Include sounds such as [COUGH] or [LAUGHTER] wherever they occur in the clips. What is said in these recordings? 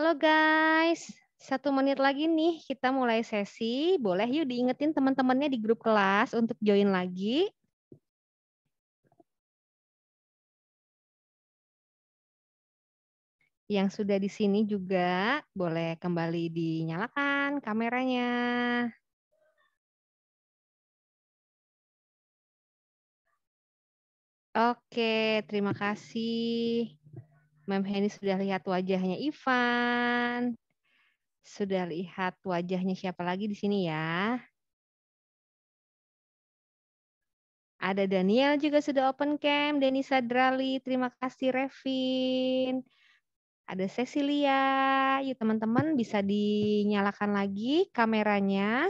Halo guys, satu menit lagi nih kita mulai sesi. Boleh yuk diingetin teman-temannya di grup kelas untuk join lagi. Yang sudah di sini juga boleh kembali dinyalakan kameranya. Oke, terima kasih. Mem Heni sudah lihat wajahnya Ivan. Sudah lihat wajahnya siapa lagi di sini ya? Ada Daniel juga sudah open cam, Denisa Drali, terima kasih Revin. Ada Cecilia, yuk teman-teman bisa dinyalakan lagi kameranya.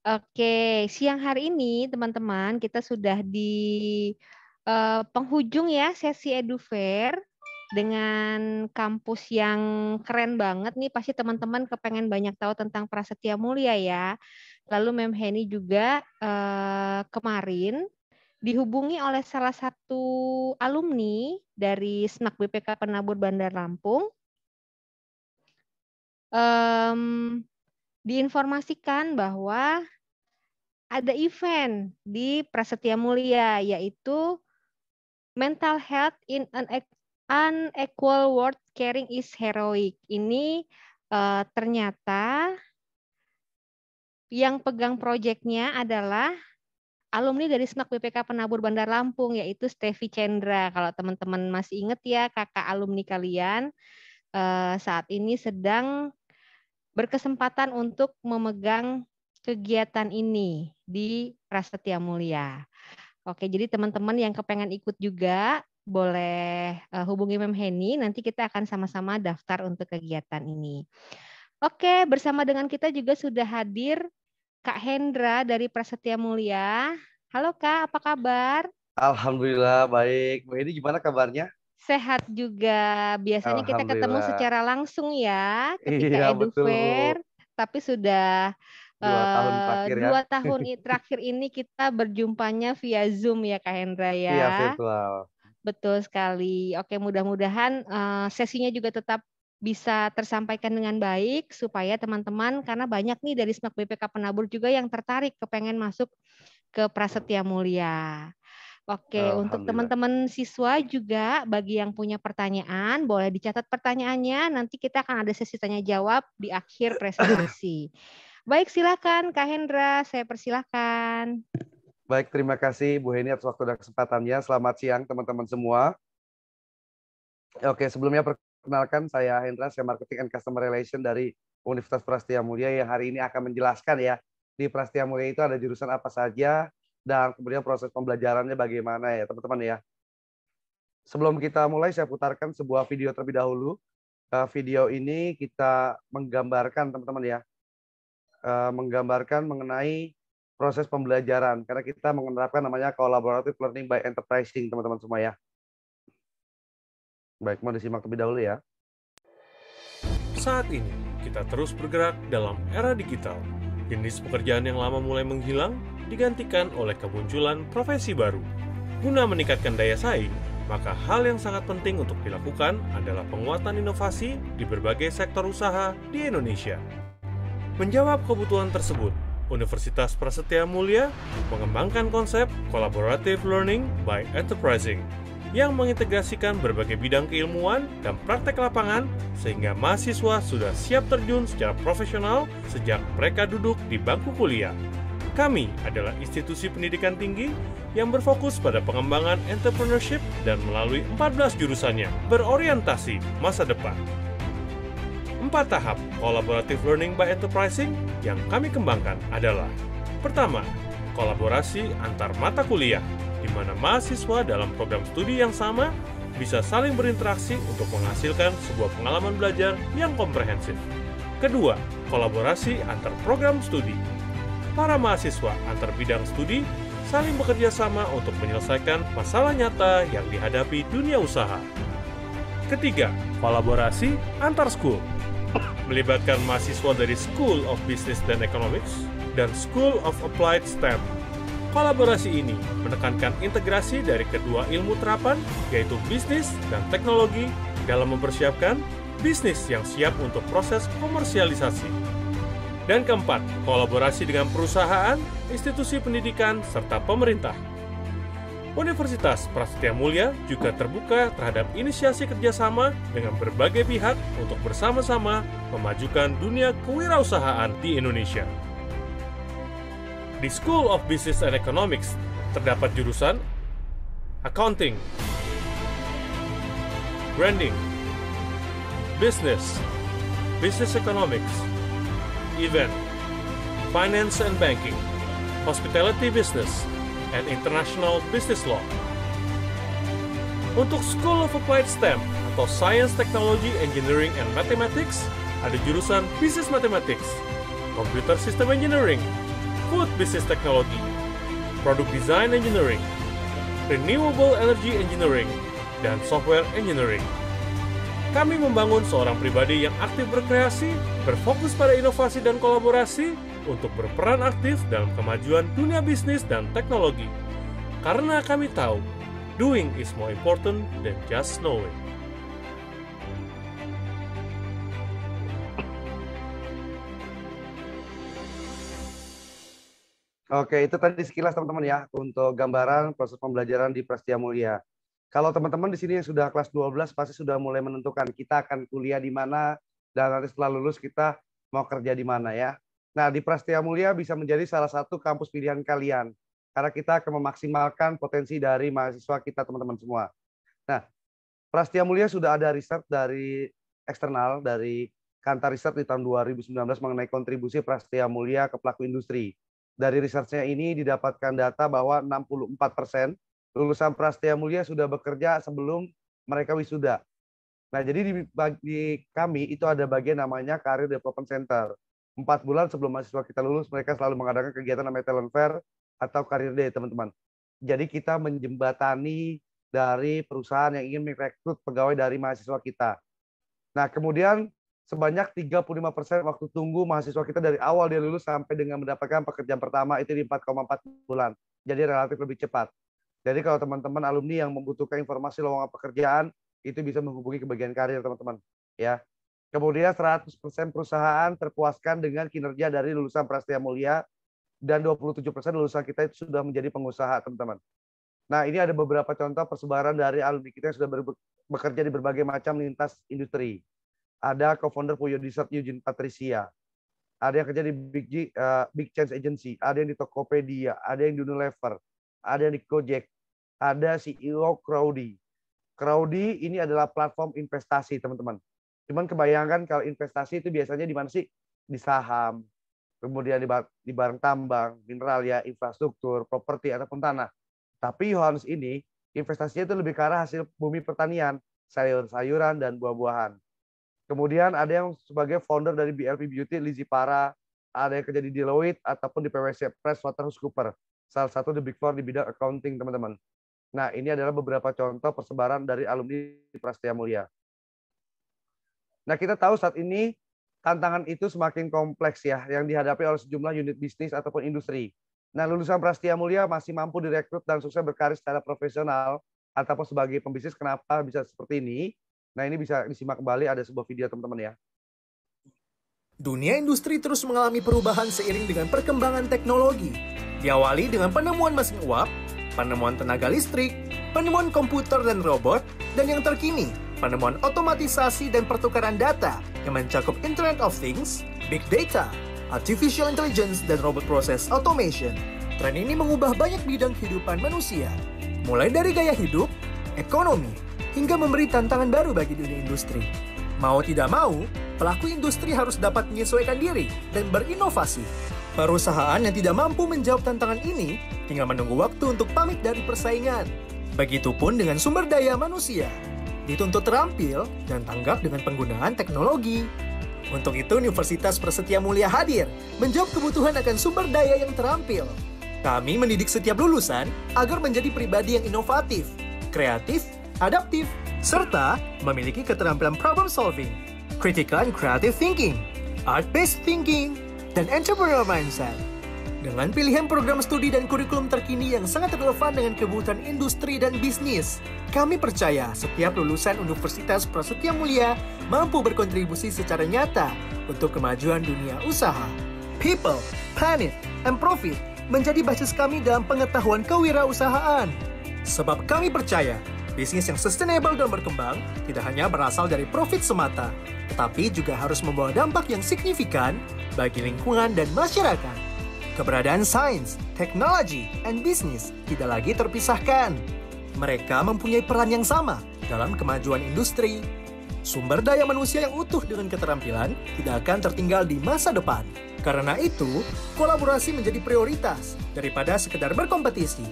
Oke, siang hari ini teman-teman kita sudah di uh, penghujung ya sesi Edufair dengan kampus yang keren banget nih pasti teman-teman kepengen banyak tahu tentang Prasetya Mulia ya. Lalu Mem Heni juga uh, kemarin dihubungi oleh salah satu alumni dari Snak BPK Penabur Bandar Lampung. Um, diinformasikan bahwa ada event di Prasetya Mulia yaitu mental health in an unequal world caring is heroic. Ini uh, ternyata yang pegang proyeknya adalah alumni dari SNAK BPK Penabur Bandar Lampung yaitu Stevi Chandra. Kalau teman-teman masih ingat ya kakak alumni kalian uh, saat ini sedang berkesempatan untuk memegang kegiatan ini di Prasetya Mulia. Oke, jadi teman-teman yang kepengen ikut juga boleh eh, hubungi Mem Heni. Nanti kita akan sama-sama daftar untuk kegiatan ini. Oke, bersama dengan kita juga sudah hadir Kak Hendra dari Prasetya Mulia. Halo Kak, apa kabar? Alhamdulillah baik. Bu ini gimana kabarnya? Sehat juga. Biasanya kita ketemu secara langsung ya ketika iya, Edu tapi sudah dua tahun eh, terakhir ya. tahun terakhir ini kita berjumpanya via Zoom ya Kak Hendra ya. Iya virtual. Betul sekali. Oke mudah-mudahan uh, sesinya juga tetap bisa tersampaikan dengan baik supaya teman-teman karena banyak nih dari SMAK BPK Penabur juga yang tertarik kepengen masuk ke Prasetya Mulia. Oke, untuk teman-teman siswa juga bagi yang punya pertanyaan boleh dicatat pertanyaannya nanti kita akan ada sesi tanya jawab di akhir [LAUGHS] presentasi. Baik, silakan Kak Hendra, saya persilahkan. Baik, terima kasih Bu Heni atas waktu dan kesempatannya. Selamat siang teman-teman semua. Oke, sebelumnya perkenalkan saya Hendra, saya Marketing and Customer Relation dari Universitas Prastia Mulia yang hari ini akan menjelaskan ya di Prastia Mulia itu ada jurusan apa saja dan kemudian proses pembelajarannya bagaimana ya teman-teman ya. Sebelum kita mulai saya putarkan sebuah video terlebih dahulu. Eh, video ini kita menggambarkan teman-teman ya uh, menggambarkan mengenai proses pembelajaran karena kita menerapkan namanya collaborative learning by enterprising teman-teman semua ya. Baik, mau disimak terlebih dahulu ya. Saat ini kita terus bergerak dalam era digital. Jenis pekerjaan yang lama mulai menghilang digantikan oleh kemunculan profesi baru. Guna meningkatkan daya saing, maka hal yang sangat penting untuk dilakukan adalah penguatan inovasi di berbagai sektor usaha di Indonesia. Menjawab kebutuhan tersebut, Universitas Prasetya Mulia mengembangkan konsep collaborative learning by enterprising yang mengintegrasikan berbagai bidang keilmuan dan praktek lapangan sehingga mahasiswa sudah siap terjun secara profesional sejak mereka duduk di bangku kuliah. Kami adalah institusi pendidikan tinggi yang berfokus pada pengembangan entrepreneurship dan melalui 14 jurusannya berorientasi masa depan. Empat tahap Collaborative Learning by Enterprising yang kami kembangkan adalah Pertama, kolaborasi antar mata kuliah, di mana mahasiswa dalam program studi yang sama bisa saling berinteraksi untuk menghasilkan sebuah pengalaman belajar yang komprehensif. Kedua, kolaborasi antar program studi. Para mahasiswa antar bidang studi saling bekerja sama untuk menyelesaikan masalah nyata yang dihadapi dunia usaha. Ketiga, kolaborasi antar school melibatkan mahasiswa dari School of Business dan Economics dan School of Applied STEM. Kolaborasi ini menekankan integrasi dari kedua ilmu terapan, yaitu bisnis dan teknologi, dalam mempersiapkan bisnis yang siap untuk proses komersialisasi. Dan keempat, kolaborasi dengan perusahaan, institusi pendidikan, serta pemerintah Universitas Prasetya Mulia juga terbuka terhadap inisiasi kerjasama dengan berbagai pihak untuk bersama-sama memajukan dunia kewirausahaan di Indonesia. Di School of Business and Economics terdapat jurusan Accounting, Branding, Business, Business Economics, Event, Finance and Banking, Hospitality Business, and International Business Law. Untuk School of Applied STEM atau Science, Technology, Engineering, and Mathematics, ada jurusan Business Mathematics, Computer System Engineering, Food Business Technology, Product Design Engineering, Renewable Energy Engineering, dan Software Engineering. Kami membangun seorang pribadi yang aktif berkreasi, berfokus pada inovasi dan kolaborasi, untuk berperan aktif dalam kemajuan dunia bisnis dan teknologi. Karena kami tahu, doing is more important than just knowing. Oke, itu tadi sekilas teman-teman ya untuk gambaran proses pembelajaran di Prastia Mulia. Kalau teman-teman di sini yang sudah kelas 12 pasti sudah mulai menentukan kita akan kuliah di mana dan nanti setelah lulus kita mau kerja di mana ya. Nah, di Prastia Mulia bisa menjadi salah satu kampus pilihan kalian karena kita akan memaksimalkan potensi dari mahasiswa kita teman-teman semua. Nah, Prastia Mulia sudah ada riset dari eksternal dari Kantor Riset di tahun 2019 mengenai kontribusi Prastia Mulia ke pelaku industri. Dari risetnya ini didapatkan data bahwa 64 persen lulusan Prastia Mulia sudah bekerja sebelum mereka wisuda. Nah, jadi di, bagi kami itu ada bagian namanya Career Development Center Empat bulan sebelum mahasiswa kita lulus, mereka selalu mengadakan kegiatan namanya talent fair atau career day, teman-teman. Jadi kita menjembatani dari perusahaan yang ingin merekrut pegawai dari mahasiswa kita. Nah, kemudian sebanyak 35% waktu tunggu mahasiswa kita dari awal dia lulus sampai dengan mendapatkan pekerjaan pertama itu di 4,4 bulan. Jadi relatif lebih cepat. Jadi kalau teman-teman alumni yang membutuhkan informasi lowongan pekerjaan itu bisa menghubungi ke bagian karir teman-teman ya. Kemudian 100% perusahaan terpuaskan dengan kinerja dari lulusan Prastia Mulia dan 27% lulusan kita itu sudah menjadi pengusaha, teman-teman. Nah, ini ada beberapa contoh persebaran dari alumni kita yang sudah bekerja di berbagai macam lintas industri. Ada co-founder Puyo Desert Eugene Patricia. Ada yang kerja di Big, G, uh, Big Change Agency. Ada yang di Tokopedia. Ada yang di Unilever. Ada yang di Gojek. Ada CEO Crowdy. Crowdy ini adalah platform investasi, teman-teman. Cuman kebayangkan kalau investasi itu biasanya di mana sih? Di saham, kemudian di, bar di barang tambang, mineral ya, infrastruktur, properti ataupun tanah. Tapi Yohanes ini investasinya itu lebih ke arah hasil bumi pertanian, sayur-sayuran dan buah-buahan. Kemudian ada yang sebagai founder dari BLP Beauty, Lizzie Para, ada yang kerja di Deloitte ataupun di PwC, PricewaterhouseCoopers, salah satu the big four di bidang accounting, teman-teman. Nah, ini adalah beberapa contoh persebaran dari alumni Prastia Mulia. Nah, kita tahu saat ini tantangan itu semakin kompleks ya yang dihadapi oleh sejumlah unit bisnis ataupun industri. Nah, lulusan Prastia Mulia masih mampu direkrut dan sukses berkarir secara profesional ataupun sebagai pembisnis kenapa bisa seperti ini? Nah, ini bisa disimak kembali ada sebuah video teman-teman ya. Dunia industri terus mengalami perubahan seiring dengan perkembangan teknologi. Diawali dengan penemuan mesin uap, penemuan tenaga listrik, penemuan komputer dan robot, dan yang terkini, penemuan otomatisasi dan pertukaran data yang mencakup Internet of Things, Big Data, Artificial Intelligence, dan Robot Process Automation. Tren ini mengubah banyak bidang kehidupan manusia, mulai dari gaya hidup, ekonomi, hingga memberi tantangan baru bagi dunia industri. Mau tidak mau, pelaku industri harus dapat menyesuaikan diri dan berinovasi. Perusahaan yang tidak mampu menjawab tantangan ini tinggal menunggu waktu untuk pamit dari persaingan. Begitupun dengan sumber daya manusia dituntut terampil dan tanggap dengan penggunaan teknologi. Untuk itu, Universitas Persetia Mulia hadir menjawab kebutuhan akan sumber daya yang terampil. Kami mendidik setiap lulusan agar menjadi pribadi yang inovatif, kreatif, adaptif, serta memiliki keterampilan problem solving, critical and creative thinking, art-based thinking, dan entrepreneurial mindset dengan pilihan program studi dan kurikulum terkini yang sangat relevan dengan kebutuhan industri dan bisnis. Kami percaya setiap lulusan Universitas Prasetya Mulia mampu berkontribusi secara nyata untuk kemajuan dunia usaha. People, Planet, and Profit menjadi basis kami dalam pengetahuan kewirausahaan. Sebab kami percaya bisnis yang sustainable dan berkembang tidak hanya berasal dari profit semata, tetapi juga harus membawa dampak yang signifikan bagi lingkungan dan masyarakat. Keberadaan sains, teknologi, and bisnis tidak lagi terpisahkan. Mereka mempunyai peran yang sama dalam kemajuan industri. Sumber daya manusia yang utuh dengan keterampilan tidak akan tertinggal di masa depan. Karena itu, kolaborasi menjadi prioritas daripada sekedar berkompetisi.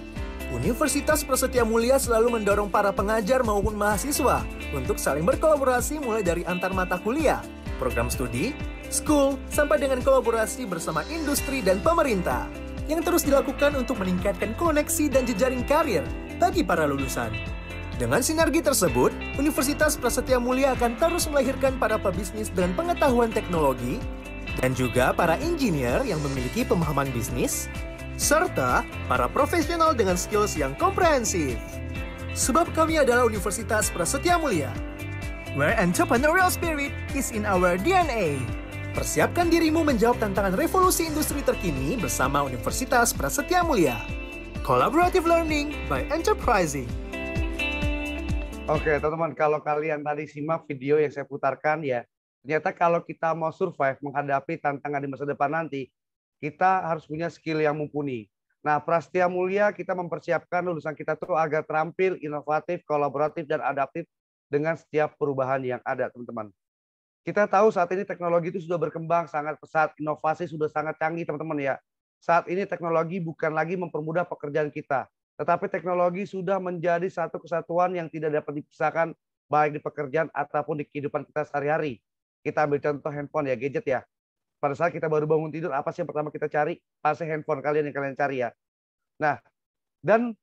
Universitas Prasetya Mulia selalu mendorong para pengajar maupun mahasiswa untuk saling berkolaborasi mulai dari antar mata kuliah, program studi, school, sampai dengan kolaborasi bersama industri dan pemerintah yang terus dilakukan untuk meningkatkan koneksi dan jejaring karir bagi para lulusan. Dengan sinergi tersebut, Universitas Prasetya Mulia akan terus melahirkan para pebisnis dengan pengetahuan teknologi dan juga para engineer yang memiliki pemahaman bisnis, serta para profesional dengan skills yang komprehensif. Sebab kami adalah Universitas Prasetya Mulia, where entrepreneurial spirit is in our DNA. Persiapkan dirimu menjawab tantangan revolusi industri terkini bersama Universitas Prasetya Mulia. Collaborative Learning by Enterprising. Oke, teman-teman, kalau kalian tadi simak video yang saya putarkan ya, ternyata kalau kita mau survive menghadapi tantangan di masa depan nanti, kita harus punya skill yang mumpuni. Nah, Prasetya Mulia kita mempersiapkan lulusan kita tuh agar terampil, inovatif, kolaboratif, dan adaptif dengan setiap perubahan yang ada, teman-teman. Kita tahu saat ini teknologi itu sudah berkembang sangat pesat, inovasi sudah sangat canggih teman-teman ya. Saat ini teknologi bukan lagi mempermudah pekerjaan kita, tetapi teknologi sudah menjadi satu kesatuan yang tidak dapat dipisahkan baik di pekerjaan ataupun di kehidupan kita sehari-hari. Kita ambil contoh handphone ya, gadget ya. Pada saat kita baru bangun tidur, apa sih yang pertama kita cari? Pasti handphone kalian yang kalian cari ya. Nah, dan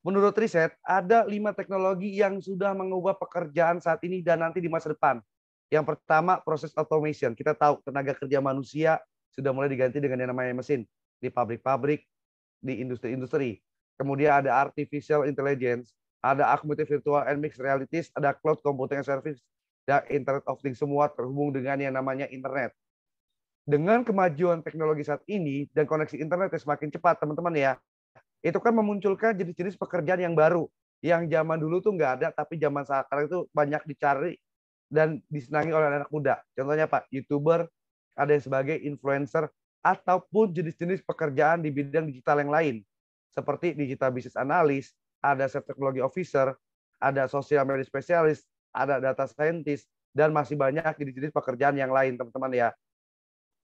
menurut riset, ada lima teknologi yang sudah mengubah pekerjaan saat ini dan nanti di masa depan. Yang pertama proses automation. Kita tahu tenaga kerja manusia sudah mulai diganti dengan yang namanya mesin di pabrik-pabrik, di industri-industri. Kemudian ada artificial intelligence, ada augmented virtual and mixed realities, ada cloud computing service, dan internet of things semua terhubung dengan yang namanya internet. Dengan kemajuan teknologi saat ini dan koneksi internet yang semakin cepat, teman-teman ya, itu kan memunculkan jenis-jenis pekerjaan yang baru yang zaman dulu tuh nggak ada tapi zaman sekarang itu banyak dicari dan disenangi oleh anak, muda. Contohnya Pak, YouTuber, ada yang sebagai influencer, ataupun jenis-jenis pekerjaan di bidang digital yang lain, seperti digital business analyst, ada set technology officer, ada social media specialist, ada data scientist, dan masih banyak jenis-jenis pekerjaan yang lain, teman-teman ya.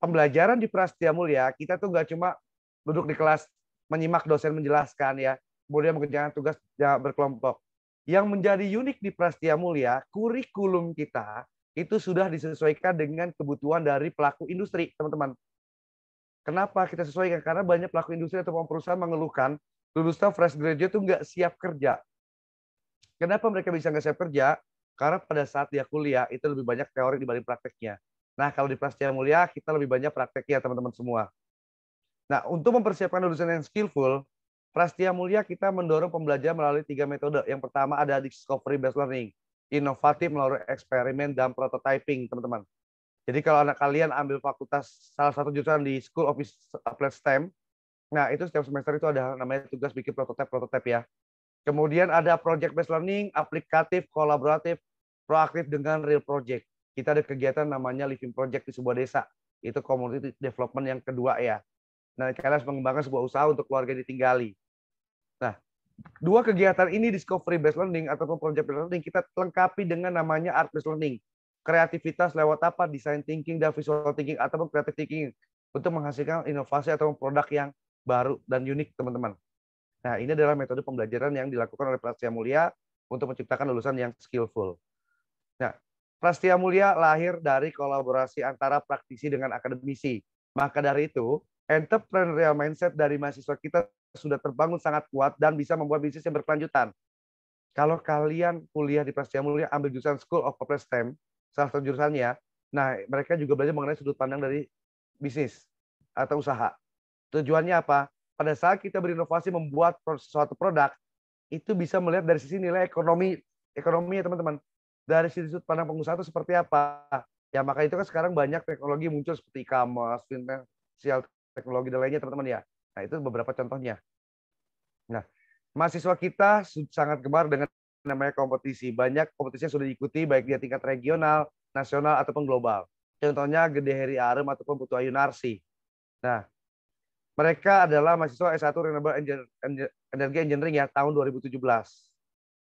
Pembelajaran di Prastia Mulia, kita tuh nggak cuma duduk di kelas menyimak dosen menjelaskan ya, kemudian mengerjakan tugas berkelompok. Yang menjadi unik di Prastia Mulia, kurikulum kita itu sudah disesuaikan dengan kebutuhan dari pelaku industri, teman-teman. Kenapa kita sesuaikan? Karena banyak pelaku industri atau perusahaan mengeluhkan lulusan fresh graduate itu nggak siap kerja. Kenapa mereka bisa nggak siap kerja? Karena pada saat dia kuliah itu lebih banyak teori dibanding prakteknya. Nah, kalau di Prastia Mulia, kita lebih banyak prakteknya, teman-teman semua. Nah, untuk mempersiapkan lulusan yang skillful, Prastia Mulia kita mendorong pembelajaran melalui tiga metode. Yang pertama ada discovery based learning, inovatif melalui eksperimen dan prototyping, teman-teman. Jadi kalau anak kalian ambil fakultas salah satu jurusan di School of Applied STEM, nah itu setiap semester itu ada namanya tugas bikin prototipe-prototipe ya. Kemudian ada project based learning, aplikatif, kolaboratif, proaktif dengan real project. Kita ada kegiatan namanya living project di sebuah desa. Itu community development yang kedua ya. Nah, kalian harus mengembangkan sebuah usaha untuk keluarga ditinggali dua kegiatan ini discovery based learning ataupun project based learning kita lengkapi dengan namanya art based learning. Kreativitas lewat apa? Design thinking dan visual thinking ataupun creative thinking untuk menghasilkan inovasi atau produk yang baru dan unik, teman-teman. Nah, ini adalah metode pembelajaran yang dilakukan oleh Prastia Mulia untuk menciptakan lulusan yang skillful. Nah, Prastia Mulia lahir dari kolaborasi antara praktisi dengan akademisi. Maka dari itu, entrepreneurial mindset dari mahasiswa kita sudah terbangun sangat kuat dan bisa membuat bisnis yang berkelanjutan. Kalau kalian kuliah di Prasetya Mulia, ambil jurusan School of Corporate STEM, salah satu jurusannya, nah mereka juga belajar mengenai sudut pandang dari bisnis atau usaha. Tujuannya apa? Pada saat kita berinovasi membuat suatu produk, itu bisa melihat dari sisi nilai ekonomi ekonomi ya teman-teman. Dari sisi sudut pandang pengusaha itu seperti apa? Ya maka itu kan sekarang banyak teknologi muncul seperti e-commerce, teknologi dan lainnya teman-teman ya. Nah, itu beberapa contohnya. Nah, mahasiswa kita sangat gemar dengan namanya kompetisi. Banyak kompetisi yang sudah diikuti baik di tingkat regional, nasional ataupun global. Contohnya Gede Heri Arem ataupun Putu Ayu Narsi. Nah, mereka adalah mahasiswa S1 Renewable Energy Engineering ya tahun 2017.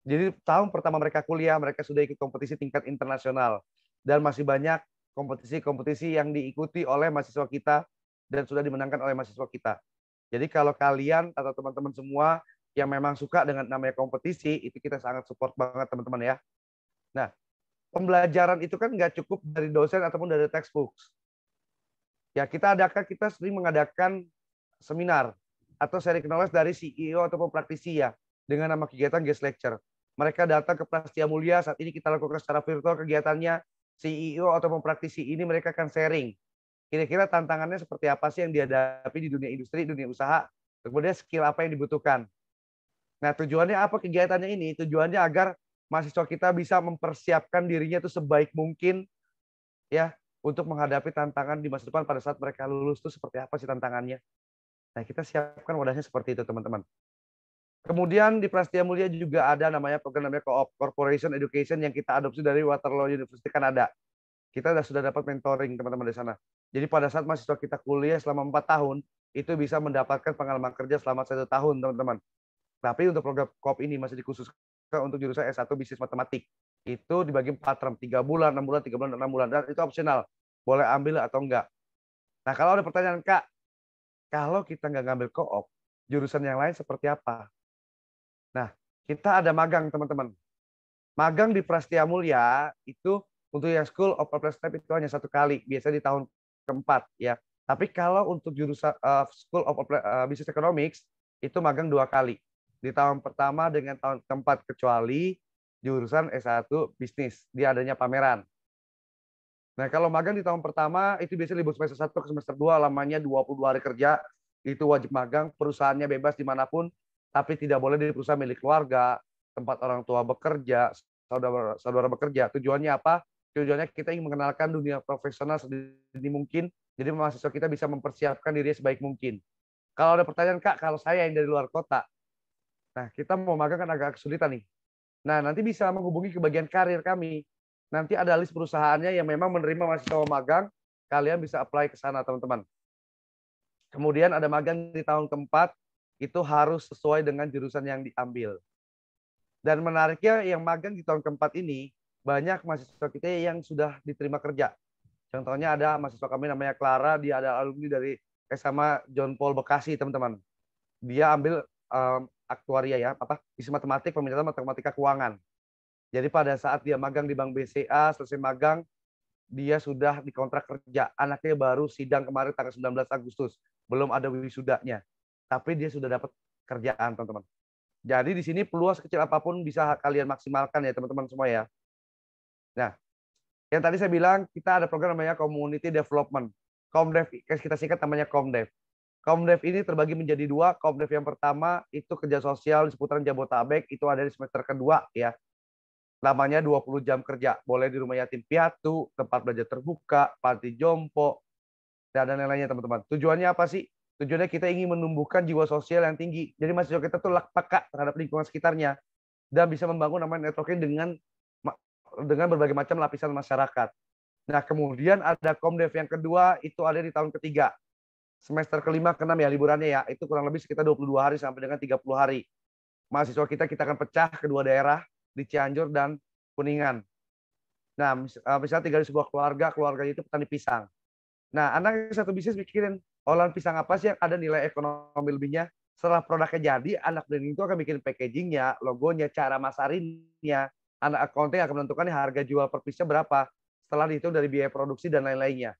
Jadi tahun pertama mereka kuliah, mereka sudah ikut kompetisi tingkat internasional dan masih banyak kompetisi-kompetisi yang diikuti oleh mahasiswa kita dan sudah dimenangkan oleh mahasiswa kita. Jadi kalau kalian atau teman-teman semua yang memang suka dengan namanya kompetisi, itu kita sangat support banget teman-teman ya. Nah, pembelajaran itu kan nggak cukup dari dosen ataupun dari textbook. Ya, kita adakan, kita sering mengadakan seminar atau seri knowledge dari CEO ataupun praktisi ya, dengan nama kegiatan guest lecture. Mereka datang ke Prastia Mulia, saat ini kita lakukan secara virtual kegiatannya, CEO ataupun praktisi ini mereka akan sharing kira-kira tantangannya seperti apa sih yang dihadapi di dunia industri, dunia usaha, kemudian skill apa yang dibutuhkan. Nah, tujuannya apa kegiatannya ini? Tujuannya agar mahasiswa kita bisa mempersiapkan dirinya itu sebaik mungkin ya untuk menghadapi tantangan di masa depan pada saat mereka lulus itu seperti apa sih tantangannya. Nah, kita siapkan wadahnya seperti itu, teman-teman. Kemudian di Prastia Mulia juga ada namanya program namanya Co-op Corporation Education yang kita adopsi dari Waterloo University Kanada kita sudah dapat mentoring teman-teman di sana. Jadi pada saat mahasiswa kita kuliah selama empat tahun, itu bisa mendapatkan pengalaman kerja selama satu tahun, teman-teman. Tapi untuk program COP ini masih dikhususkan untuk jurusan S1 Bisnis Matematik. Itu dibagi empat term, tiga bulan, enam bulan, tiga bulan, enam bulan. Dan itu opsional. Boleh ambil atau enggak. Nah, kalau ada pertanyaan, Kak, kalau kita nggak ngambil koop, jurusan yang lain seperti apa? Nah, kita ada magang, teman-teman. Magang di Prastia Mulia itu untuk yang School of step itu hanya satu kali, biasanya di tahun keempat ya. Tapi kalau untuk jurusan uh, eh, School of eh, Business Economics itu magang dua kali di tahun pertama dengan tahun keempat kecuali jurusan S1 bisnis di adanya pameran. Nah, kalau magang di tahun pertama itu biasanya libur semester satu ke semester dua lamanya 22 hari kerja itu wajib magang, perusahaannya bebas dimanapun, tapi tidak boleh di perusahaan milik keluarga, tempat orang tua bekerja, saudara saudara bekerja. Tujuannya apa? tujuannya kita ingin mengenalkan dunia profesional sedini mungkin. Jadi mahasiswa kita bisa mempersiapkan diri sebaik mungkin. Kalau ada pertanyaan kak, kalau saya yang dari luar kota, nah kita mau magang kan agak kesulitan nih. Nah nanti bisa menghubungi ke bagian karir kami. Nanti ada list perusahaannya yang memang menerima mahasiswa magang. Kalian bisa apply ke sana teman-teman. Kemudian ada magang di tahun keempat itu harus sesuai dengan jurusan yang diambil. Dan menariknya yang magang di tahun keempat ini banyak mahasiswa kita yang sudah diterima kerja. Contohnya ada mahasiswa kami namanya Clara, dia ada alumni dari SMA John Paul Bekasi, teman-teman. Dia ambil um, aktuaria ya, apa isi matematik, peminatan matematika keuangan. Jadi pada saat dia magang di Bank BCA, selesai magang, dia sudah dikontrak kerja. Anaknya baru sidang kemarin tanggal 19 Agustus. Belum ada wisudanya. Tapi dia sudah dapat kerjaan, teman-teman. Jadi di sini peluang sekecil apapun bisa kalian maksimalkan ya, teman-teman semua ya. Nah, yang tadi saya bilang kita ada program namanya Community Development. Comdev, kita singkat namanya Comdev. Komdev ini terbagi menjadi dua. Komdev yang pertama itu kerja sosial di seputaran Jabotabek, itu ada di semester kedua ya. Namanya 20 jam kerja, boleh di rumah yatim piatu, tempat belajar terbuka, panti jompo, dan lain-lainnya teman-teman. Tujuannya apa sih? Tujuannya kita ingin menumbuhkan jiwa sosial yang tinggi. Jadi mahasiswa kita tuh peka terhadap lingkungan sekitarnya dan bisa membangun namanya networking dengan dengan berbagai macam lapisan masyarakat. Nah, kemudian ada Komdev yang kedua, itu ada di tahun ketiga. Semester kelima, keenam ya liburannya ya, itu kurang lebih sekitar 22 hari sampai dengan 30 hari. Mahasiswa kita, kita akan pecah ke dua daerah di Cianjur dan Kuningan. Nah, eh, misalnya tinggal di sebuah keluarga, keluarga itu petani pisang. Nah, anak satu bisnis mikirin olahan pisang apa sih yang ada nilai ekonomi lebihnya. Setelah produknya jadi, anak dan itu akan bikin packagingnya, logonya, cara masarinnya, anak accounting akan menentukan harga jual per piece berapa setelah dihitung dari biaya produksi dan lain-lainnya.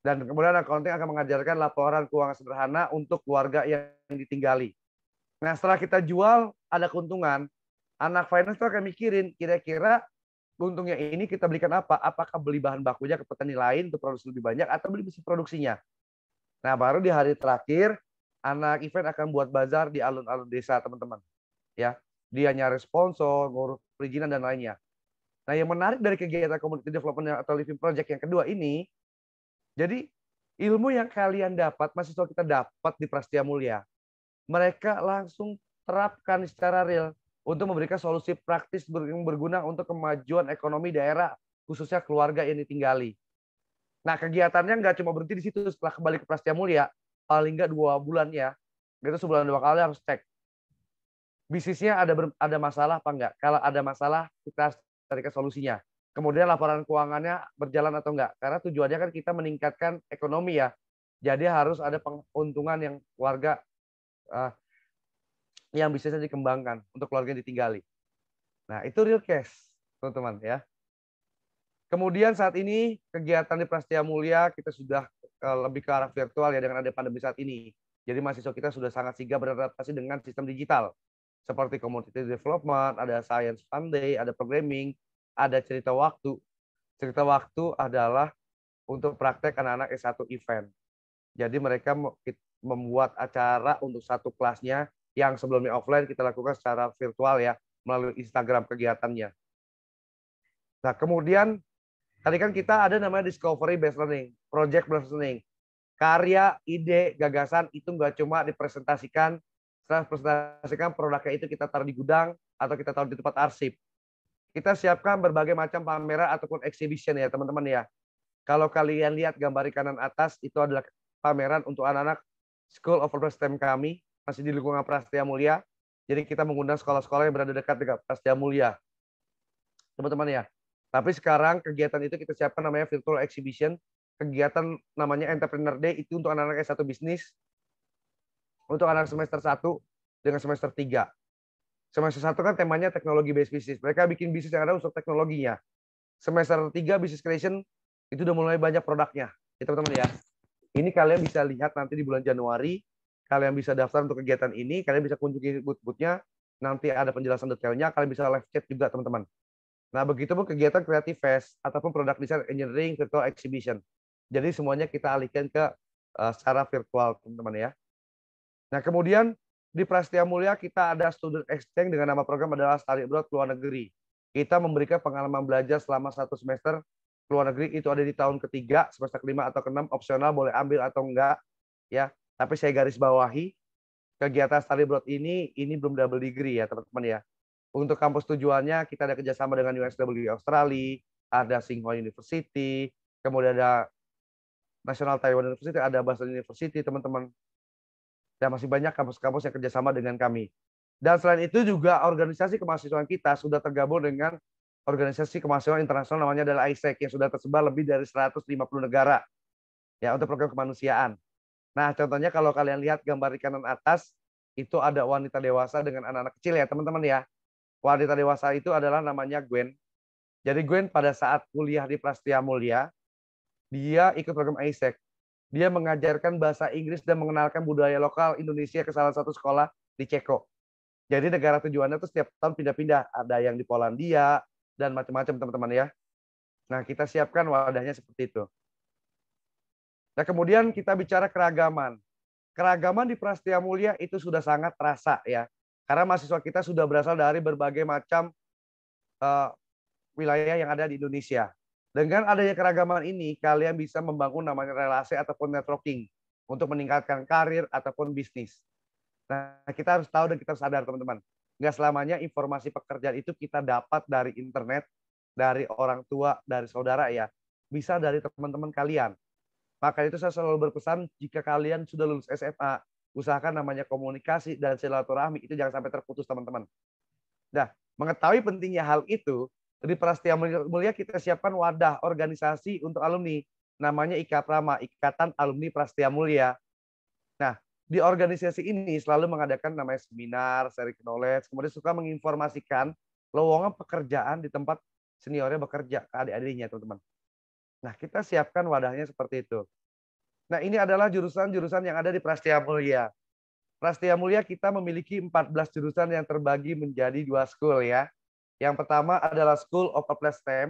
Dan kemudian accounting akan mengajarkan laporan keuangan sederhana untuk keluarga yang ditinggali. Nah, setelah kita jual ada keuntungan, anak finance akan mikirin kira-kira untungnya ini kita belikan apa? Apakah beli bahan bakunya ke petani lain untuk produksi lebih banyak atau beli mesin produksinya? Nah, baru di hari terakhir anak event akan buat bazar di alun-alun desa, teman-teman. Ya dia nyari sponsor, ngurus perizinan dan lainnya. Nah, yang menarik dari kegiatan community development atau living project yang kedua ini, jadi ilmu yang kalian dapat, mahasiswa kita dapat di Prastia Mulia, mereka langsung terapkan secara real untuk memberikan solusi praktis yang berguna untuk kemajuan ekonomi daerah, khususnya keluarga yang ditinggali. Nah, kegiatannya nggak cuma berhenti di situ setelah kembali ke Prastia Mulia, paling nggak dua bulan ya. Itu sebulan dua kali harus cek bisnisnya ada ber, ada masalah apa enggak? Kalau ada masalah, kita carikan solusinya. Kemudian laporan keuangannya berjalan atau enggak? Karena tujuannya kan kita meningkatkan ekonomi ya. Jadi harus ada penguntungan yang warga uh, yang bisnisnya dikembangkan untuk keluarga yang ditinggali. Nah, itu real case, teman-teman ya. Kemudian saat ini kegiatan di Prastia Mulia kita sudah eh, lebih ke arah virtual ya dengan ada pandemi saat ini. Jadi mahasiswa kita sudah sangat sigap beradaptasi dengan sistem digital seperti community development, ada science Sunday, ada programming, ada cerita waktu. Cerita waktu adalah untuk praktek anak-anak S1 event. Jadi mereka membuat acara untuk satu kelasnya yang sebelumnya offline kita lakukan secara virtual ya melalui Instagram kegiatannya. Nah, kemudian tadi kan kita ada namanya discovery based learning, project based learning. Karya, ide, gagasan itu nggak cuma dipresentasikan transpresentasikan produknya itu kita taruh di gudang atau kita taruh di tempat arsip. Kita siapkan berbagai macam pameran ataupun exhibition ya teman-teman ya. Kalau kalian lihat gambar di kanan atas itu adalah pameran untuk anak-anak School of STEM kami masih di lingkungan Prastia Mulia. Jadi kita mengundang sekolah-sekolah yang berada dekat dengan Prastia Mulia. Teman-teman ya. Tapi sekarang kegiatan itu kita siapkan namanya virtual exhibition. Kegiatan namanya Entrepreneur Day itu untuk anak-anak S1 bisnis untuk anak semester 1 dengan semester 3. Semester 1 kan temanya teknologi based business. Mereka bikin bisnis yang ada unsur teknologinya. Semester 3 business creation itu udah mulai banyak produknya. Ya teman-teman ya. Ini kalian bisa lihat nanti di bulan Januari. Kalian bisa daftar untuk kegiatan ini. Kalian bisa kunjungi boot-bootnya. Nanti ada penjelasan detailnya. Kalian bisa live chat juga teman-teman. Nah, begitu pun kegiatan Creative Fest ataupun product design engineering virtual exhibition. Jadi semuanya kita alihkan ke uh, secara virtual, teman-teman ya. Nah, kemudian di Prastia Mulia kita ada student exchange dengan nama program adalah Study Abroad luar negeri. Kita memberikan pengalaman belajar selama satu semester ke luar negeri itu ada di tahun ketiga, semester kelima atau keenam opsional boleh ambil atau enggak ya. Tapi saya garis bawahi kegiatan study abroad ini ini belum double degree ya teman-teman ya. Untuk kampus tujuannya kita ada kerjasama dengan USW Australia, ada Tsinghua University, kemudian ada National Taiwan University, ada Boston University teman-teman. Dan masih banyak kampus-kampus yang kerjasama dengan kami. Dan selain itu juga organisasi kemahasiswaan kita sudah tergabung dengan organisasi kemahasiswaan internasional namanya adalah ISEC yang sudah tersebar lebih dari 150 negara ya untuk program kemanusiaan. Nah, contohnya kalau kalian lihat gambar di kanan atas itu ada wanita dewasa dengan anak-anak kecil ya, teman-teman ya. Wanita dewasa itu adalah namanya Gwen. Jadi Gwen pada saat kuliah di Prastia Mulia, dia ikut program ISEC dia mengajarkan bahasa Inggris dan mengenalkan budaya lokal Indonesia ke salah satu sekolah di Ceko. Jadi negara tujuannya tuh setiap tahun pindah-pindah. Ada yang di Polandia dan macam-macam teman-teman ya. Nah kita siapkan wadahnya seperti itu. Nah kemudian kita bicara keragaman. Keragaman di Prastia Mulia itu sudah sangat terasa ya. Karena mahasiswa kita sudah berasal dari berbagai macam uh, wilayah yang ada di Indonesia. Dengan adanya keragaman ini, kalian bisa membangun namanya relasi ataupun networking untuk meningkatkan karir ataupun bisnis. Nah, kita harus tahu dan kita harus sadar, teman-teman. Nggak selamanya informasi pekerjaan itu kita dapat dari internet, dari orang tua, dari saudara ya. Bisa dari teman-teman kalian. Maka itu saya selalu berpesan, jika kalian sudah lulus SMA, usahakan namanya komunikasi dan silaturahmi itu jangan sampai terputus, teman-teman. Nah, mengetahui pentingnya hal itu, di Prastia Mulia kita siapkan wadah organisasi untuk alumni. Namanya Ikaprama, Ikatan Alumni Prastia Mulia. Nah, di organisasi ini selalu mengadakan namanya seminar, seri knowledge, kemudian suka menginformasikan lowongan pekerjaan di tempat seniornya bekerja adik-adiknya, teman-teman. Nah, kita siapkan wadahnya seperti itu. Nah, ini adalah jurusan-jurusan yang ada di Prastia Mulia. Prastia Mulia kita memiliki 14 jurusan yang terbagi menjadi dua school ya. Yang pertama adalah School of Applied STEM,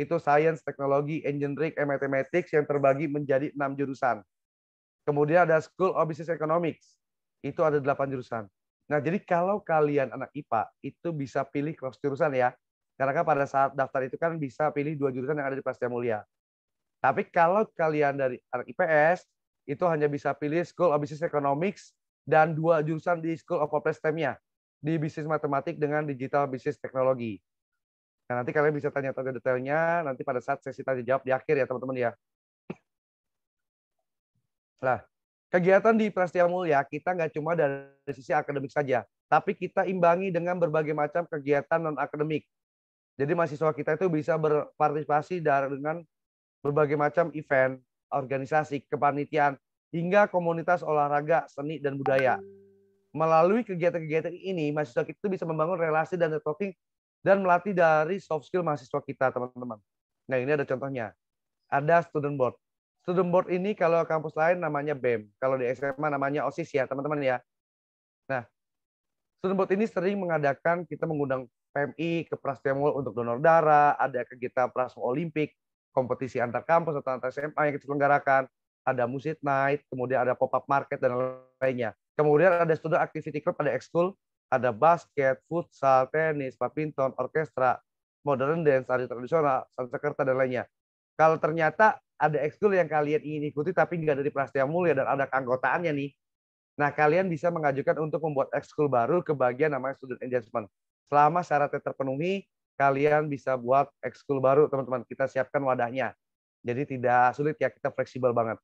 itu Science, Teknologi, Engineering, and Mathematics yang terbagi menjadi enam jurusan. Kemudian ada School of Business Economics, itu ada delapan jurusan. Nah, jadi kalau kalian anak IPA, itu bisa pilih cross jurusan ya. Karena kan pada saat daftar itu kan bisa pilih dua jurusan yang ada di Prasetya Mulia. Tapi kalau kalian dari anak IPS, itu hanya bisa pilih School of Business Economics dan dua jurusan di School of Applied STEM-nya di bisnis matematik dengan digital bisnis teknologi. Nah, nanti kalian bisa tanya-tanya detailnya nanti pada saat sesi tanya jawab di akhir ya, teman-teman ya. Nah, kegiatan di Prastia Mulia kita nggak cuma dari sisi akademik saja, tapi kita imbangi dengan berbagai macam kegiatan non-akademik. Jadi mahasiswa kita itu bisa berpartisipasi dengan berbagai macam event, organisasi, kepanitiaan, hingga komunitas olahraga, seni, dan budaya. Melalui kegiatan-kegiatan ini, mahasiswa kita itu bisa membangun relasi dan networking dan melatih dari soft skill mahasiswa kita, teman-teman. Nah, ini ada contohnya. Ada student board. Student board ini kalau kampus lain namanya BEM. Kalau di SMA namanya OSIS ya, teman-teman ya. Nah, student board ini sering mengadakan, kita mengundang PMI ke Prastemul untuk donor darah, ada kegiatan Prasmo Olimpik, kompetisi antar kampus atau antar SMA yang kita selenggarakan, ada musik night, kemudian ada pop-up market dan lainnya. Kemudian ada student activity club, ada ekskul, ada basket, futsal, tenis, badminton, orkestra, modern dance, tari tradisional, sansekerta, dan lainnya. Kalau ternyata ada ekskul yang kalian ingin ikuti tapi nggak dari Prastia Mulia dan ada keanggotaannya nih, nah kalian bisa mengajukan untuk membuat ekskul baru ke bagian namanya student engagement. Selama syaratnya terpenuhi, kalian bisa buat ekskul baru, teman-teman. Kita siapkan wadahnya. Jadi tidak sulit ya, kita fleksibel banget.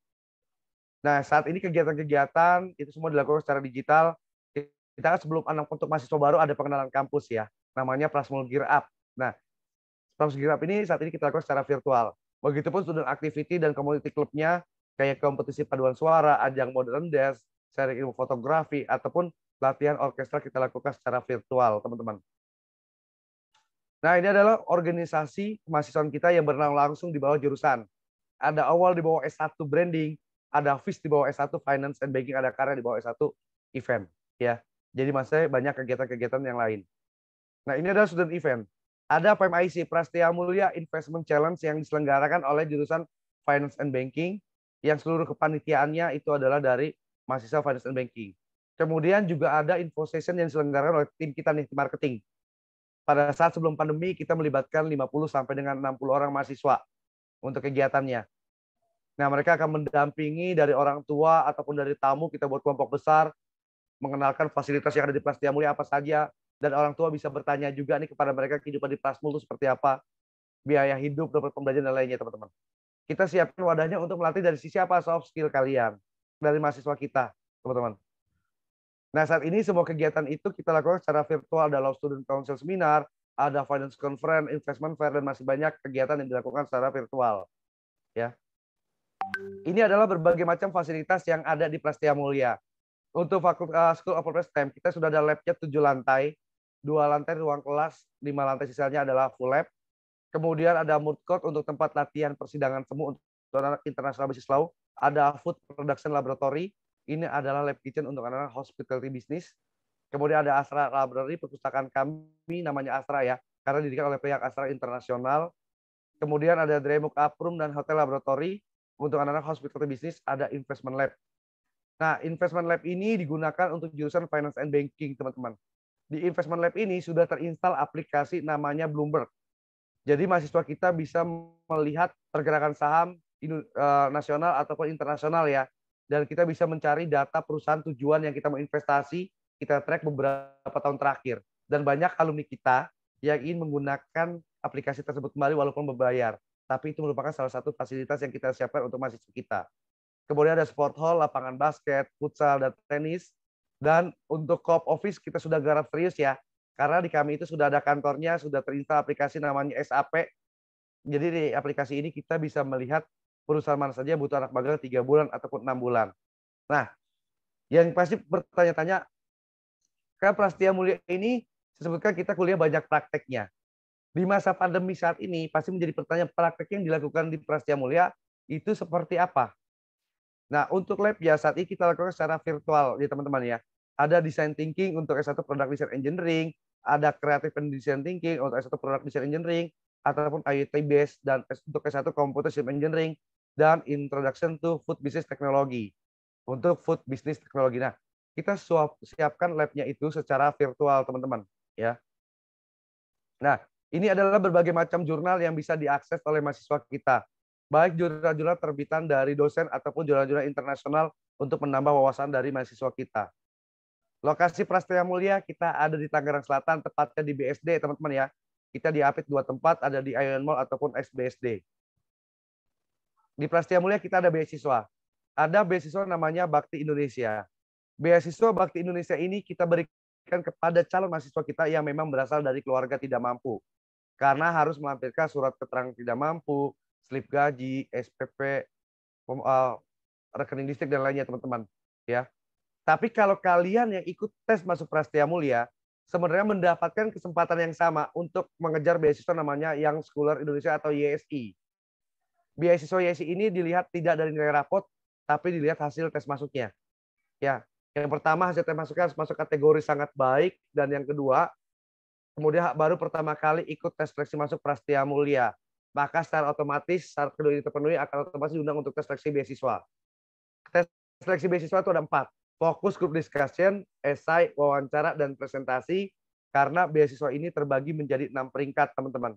Nah, saat ini kegiatan-kegiatan itu semua dilakukan secara digital. Kita kan sebelum anak untuk mahasiswa baru ada pengenalan kampus ya, namanya Prasmul Gear Up. Nah, Prasmul Gear Up ini saat ini kita lakukan secara virtual. Begitupun student activity dan community clubnya, kayak kompetisi paduan suara, ajang modern dance, sharing ilmu fotografi, ataupun latihan orkestra kita lakukan secara virtual, teman-teman. Nah, ini adalah organisasi mahasiswa kita yang berenang langsung di bawah jurusan. Ada awal di bawah S1 branding, ada FIS di bawah S1 Finance and Banking, ada karya di bawah S1 event ya. Jadi maksudnya banyak kegiatan-kegiatan yang lain. Nah, ini adalah student event. Ada PMIC Prastia Mulia Investment Challenge yang diselenggarakan oleh jurusan Finance and Banking yang seluruh kepanitiaannya itu adalah dari mahasiswa Finance and Banking. Kemudian juga ada info session yang diselenggarakan oleh tim kita nih, tim marketing. Pada saat sebelum pandemi, kita melibatkan 50 sampai dengan 60 orang mahasiswa untuk kegiatannya. Nah, mereka akan mendampingi dari orang tua ataupun dari tamu kita buat kelompok besar mengenalkan fasilitas yang ada di Plastia Mulia apa saja dan orang tua bisa bertanya juga nih kepada mereka kehidupan di Plasmul itu seperti apa, biaya hidup, dapat pembelajaran dan lainnya, teman-teman. Kita siapkan wadahnya untuk melatih dari sisi apa soft skill kalian dari mahasiswa kita, teman-teman. Nah, saat ini semua kegiatan itu kita lakukan secara virtual, ada Law Student Council Seminar, ada Finance Conference, Investment Fair, dan masih banyak kegiatan yang dilakukan secara virtual. Ya, ini adalah berbagai macam fasilitas yang ada di Prastia Mulia. Untuk Fakultas eh, School of Applied STEM, kita sudah ada labnya tujuh lantai, dua lantai ruang kelas, lima lantai sisanya adalah full lab. Kemudian ada mood court untuk tempat latihan persidangan semu untuk anak internasional bisnis law. Ada food production laboratory. Ini adalah lab kitchen untuk anak-anak hospitality business. Kemudian ada Astra Library, perpustakaan kami namanya Astra ya, karena didirikan oleh pihak Astra Internasional. Kemudian ada Dremuk Aprum dan Hotel Laboratory untuk anak-anak hospitality business ada investment lab. Nah, investment lab ini digunakan untuk jurusan finance and banking, teman-teman. Di investment lab ini sudah terinstal aplikasi namanya Bloomberg. Jadi mahasiswa kita bisa melihat pergerakan saham eh, nasional ataupun internasional ya. Dan kita bisa mencari data perusahaan tujuan yang kita mau investasi, kita track beberapa tahun terakhir. Dan banyak alumni kita yang ingin menggunakan aplikasi tersebut kembali walaupun berbayar tapi itu merupakan salah satu fasilitas yang kita siapkan untuk mahasiswa kita. Kemudian ada sport hall, lapangan basket, futsal, dan tenis. Dan untuk cop office kita sudah garap serius ya, karena di kami itu sudah ada kantornya, sudah terinstall aplikasi namanya SAP. Jadi di aplikasi ini kita bisa melihat perusahaan mana saja butuh anak magang tiga bulan ataupun enam bulan. Nah, yang pasti bertanya-tanya, kan Prastia Mulia ini sebutkan kita kuliah banyak prakteknya di masa pandemi saat ini pasti menjadi pertanyaan praktek yang dilakukan di Prasetya Mulia itu seperti apa? Nah, untuk lab ya saat ini kita lakukan secara virtual ya teman-teman ya. Ada design thinking untuk S1 product design engineering, ada creative and design thinking untuk S1 product design engineering ataupun IoT based dan untuk S1 computer system engineering dan introduction to food business technology untuk food business technology. Nah, kita siapkan labnya itu secara virtual teman-teman ya. Nah, ini adalah berbagai macam jurnal yang bisa diakses oleh mahasiswa kita, baik jurnal-jurnal terbitan dari dosen ataupun jurnal-jurnal internasional untuk menambah wawasan dari mahasiswa kita. Lokasi Prastia Mulia kita ada di Tangerang Selatan, tepatnya di BSD, teman-teman ya. Kita di Apit dua tempat, ada di Ion Mall ataupun SBSD. Di Prastia Mulia kita ada beasiswa. Ada beasiswa namanya Bakti Indonesia. Beasiswa Bakti Indonesia ini kita berikan kepada calon mahasiswa kita yang memang berasal dari keluarga tidak mampu karena harus melampirkan surat keterangan tidak mampu, slip gaji, SPP, eh, rekening listrik dan lainnya teman-teman ya. Tapi kalau kalian yang ikut tes masuk Prastia Mulia sebenarnya mendapatkan kesempatan yang sama untuk mengejar beasiswa namanya yang Scholar Indonesia atau YSI. Beasiswa YSI ini dilihat tidak dari nilai rapot tapi dilihat hasil tes masuknya. Ya, yang pertama hasil tes masuknya harus masuk kategori sangat baik dan yang kedua Kemudian baru pertama kali ikut tes seleksi masuk Prastia Mulia. Maka secara otomatis syarat kedua ini terpenuhi akan otomatis diundang untuk tes seleksi beasiswa. Tes seleksi beasiswa itu ada empat. Fokus grup discussion, esai, wawancara, dan presentasi. Karena beasiswa ini terbagi menjadi enam peringkat, teman-teman.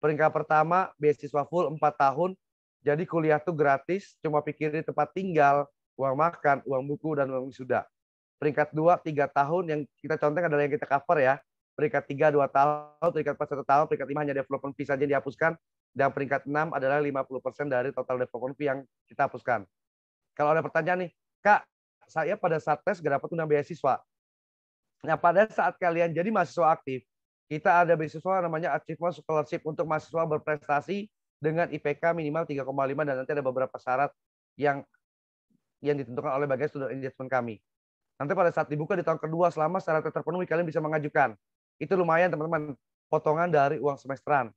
Peringkat pertama, beasiswa full 4 tahun. Jadi kuliah itu gratis, cuma pikirin tempat tinggal, uang makan, uang buku, dan uang wisuda. Peringkat dua tiga tahun yang kita contoh adalah yang kita cover ya peringkat 3 2 tahun, peringkat 4 1 tahun, peringkat 5 hanya development fee saja dihapuskan, dan peringkat 6 adalah 50% dari total development fee yang kita hapuskan. Kalau ada pertanyaan nih, Kak, saya pada saat tes gak dapat undang beasiswa. Nah, pada saat kalian jadi mahasiswa aktif, kita ada beasiswa namanya Achievement Scholarship untuk mahasiswa berprestasi dengan IPK minimal 3,5 dan nanti ada beberapa syarat yang yang ditentukan oleh bagian student engagement kami. Nanti pada saat dibuka di tahun kedua selama syarat terpenuhi kalian bisa mengajukan. Itu lumayan teman-teman, potongan dari uang semesteran.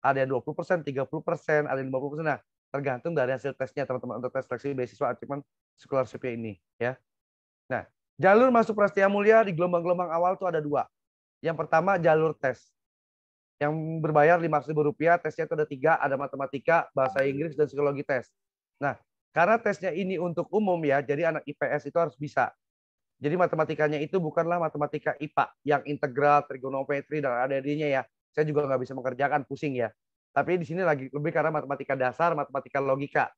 Ada yang 20%, 30%, ada yang 50%. Nah, tergantung dari hasil tesnya teman-teman untuk tes seleksi beasiswa achievement scholarship ini ya. Nah, jalur masuk prestia Mulia di gelombang-gelombang awal tuh ada dua. Yang pertama jalur tes. Yang berbayar ribu rupiah, tesnya itu ada tiga, ada matematika, bahasa Inggris, dan psikologi tes. Nah, karena tesnya ini untuk umum ya, jadi anak IPS itu harus bisa. Jadi matematikanya itu bukanlah matematika IPA yang integral, trigonometri dan ada-adanya ya. Saya juga nggak bisa mengerjakan, pusing ya. Tapi di sini lagi lebih karena matematika dasar, matematika logika.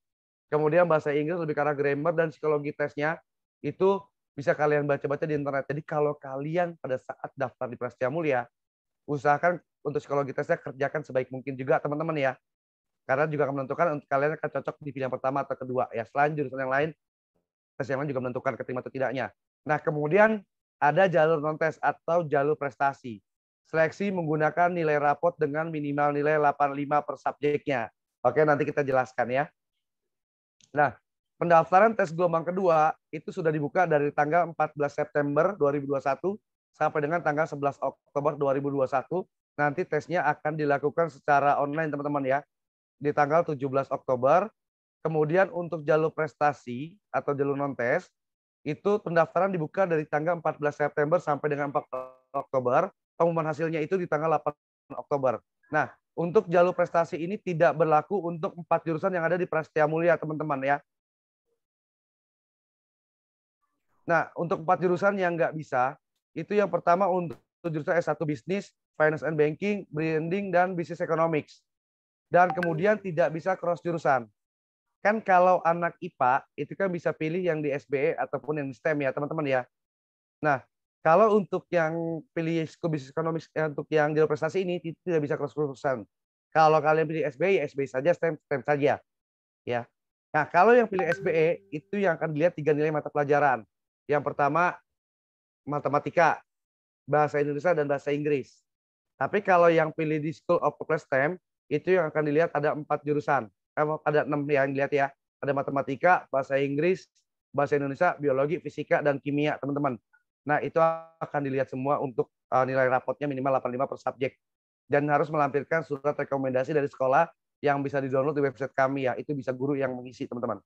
Kemudian bahasa Inggris lebih karena grammar dan psikologi tesnya itu bisa kalian baca-baca di internet. Jadi kalau kalian pada saat daftar di Prasetya Mulia, usahakan untuk psikologi tesnya kerjakan sebaik mungkin juga teman-teman ya. Karena juga akan menentukan untuk kalian akan cocok di pilihan pertama atau kedua. Ya, selanjutnya yang lain tes yang lain juga menentukan keterima atau tidaknya. Nah, kemudian ada jalur non-tes atau jalur prestasi. Seleksi menggunakan nilai rapot dengan minimal nilai 85 per subjeknya. Oke, nanti kita jelaskan ya. Nah, pendaftaran tes gelombang kedua itu sudah dibuka dari tanggal 14 September 2021 sampai dengan tanggal 11 Oktober 2021. Nanti tesnya akan dilakukan secara online, teman-teman ya. Di tanggal 17 Oktober. Kemudian untuk jalur prestasi atau jalur non-tes, itu pendaftaran dibuka dari tanggal 14 September sampai dengan 4 Oktober. Pengumuman hasilnya itu di tanggal 8 Oktober. Nah, untuk jalur prestasi ini tidak berlaku untuk empat jurusan yang ada di Prastia Mulia, teman-teman ya. Nah, untuk empat jurusan yang nggak bisa, itu yang pertama untuk jurusan S1 Bisnis, Finance and Banking, Branding, dan Business Economics. Dan kemudian tidak bisa cross jurusan. Kan kalau anak IPA itu kan bisa pilih yang di SBE ataupun yang STEM ya, teman-teman ya. Nah, kalau untuk yang pilih bisnis ekonomis eh, untuk yang jalur prestasi ini itu tidak bisa cross-kursusan. Kalau kalian pilih SBE, ya SBE saja, STEM, STEM saja. Ya. Nah, kalau yang pilih SBE itu yang akan dilihat tiga nilai mata pelajaran. Yang pertama matematika, bahasa Indonesia dan bahasa Inggris. Tapi kalau yang pilih di School of Popular STEM itu yang akan dilihat ada empat jurusan ada enam yang dilihat ya. Ada matematika, bahasa Inggris, bahasa Indonesia, biologi, fisika, dan kimia, teman-teman. Nah, itu akan dilihat semua untuk uh, nilai rapotnya minimal 85 per subjek. Dan harus melampirkan surat rekomendasi dari sekolah yang bisa di di website kami ya. Itu bisa guru yang mengisi, teman-teman.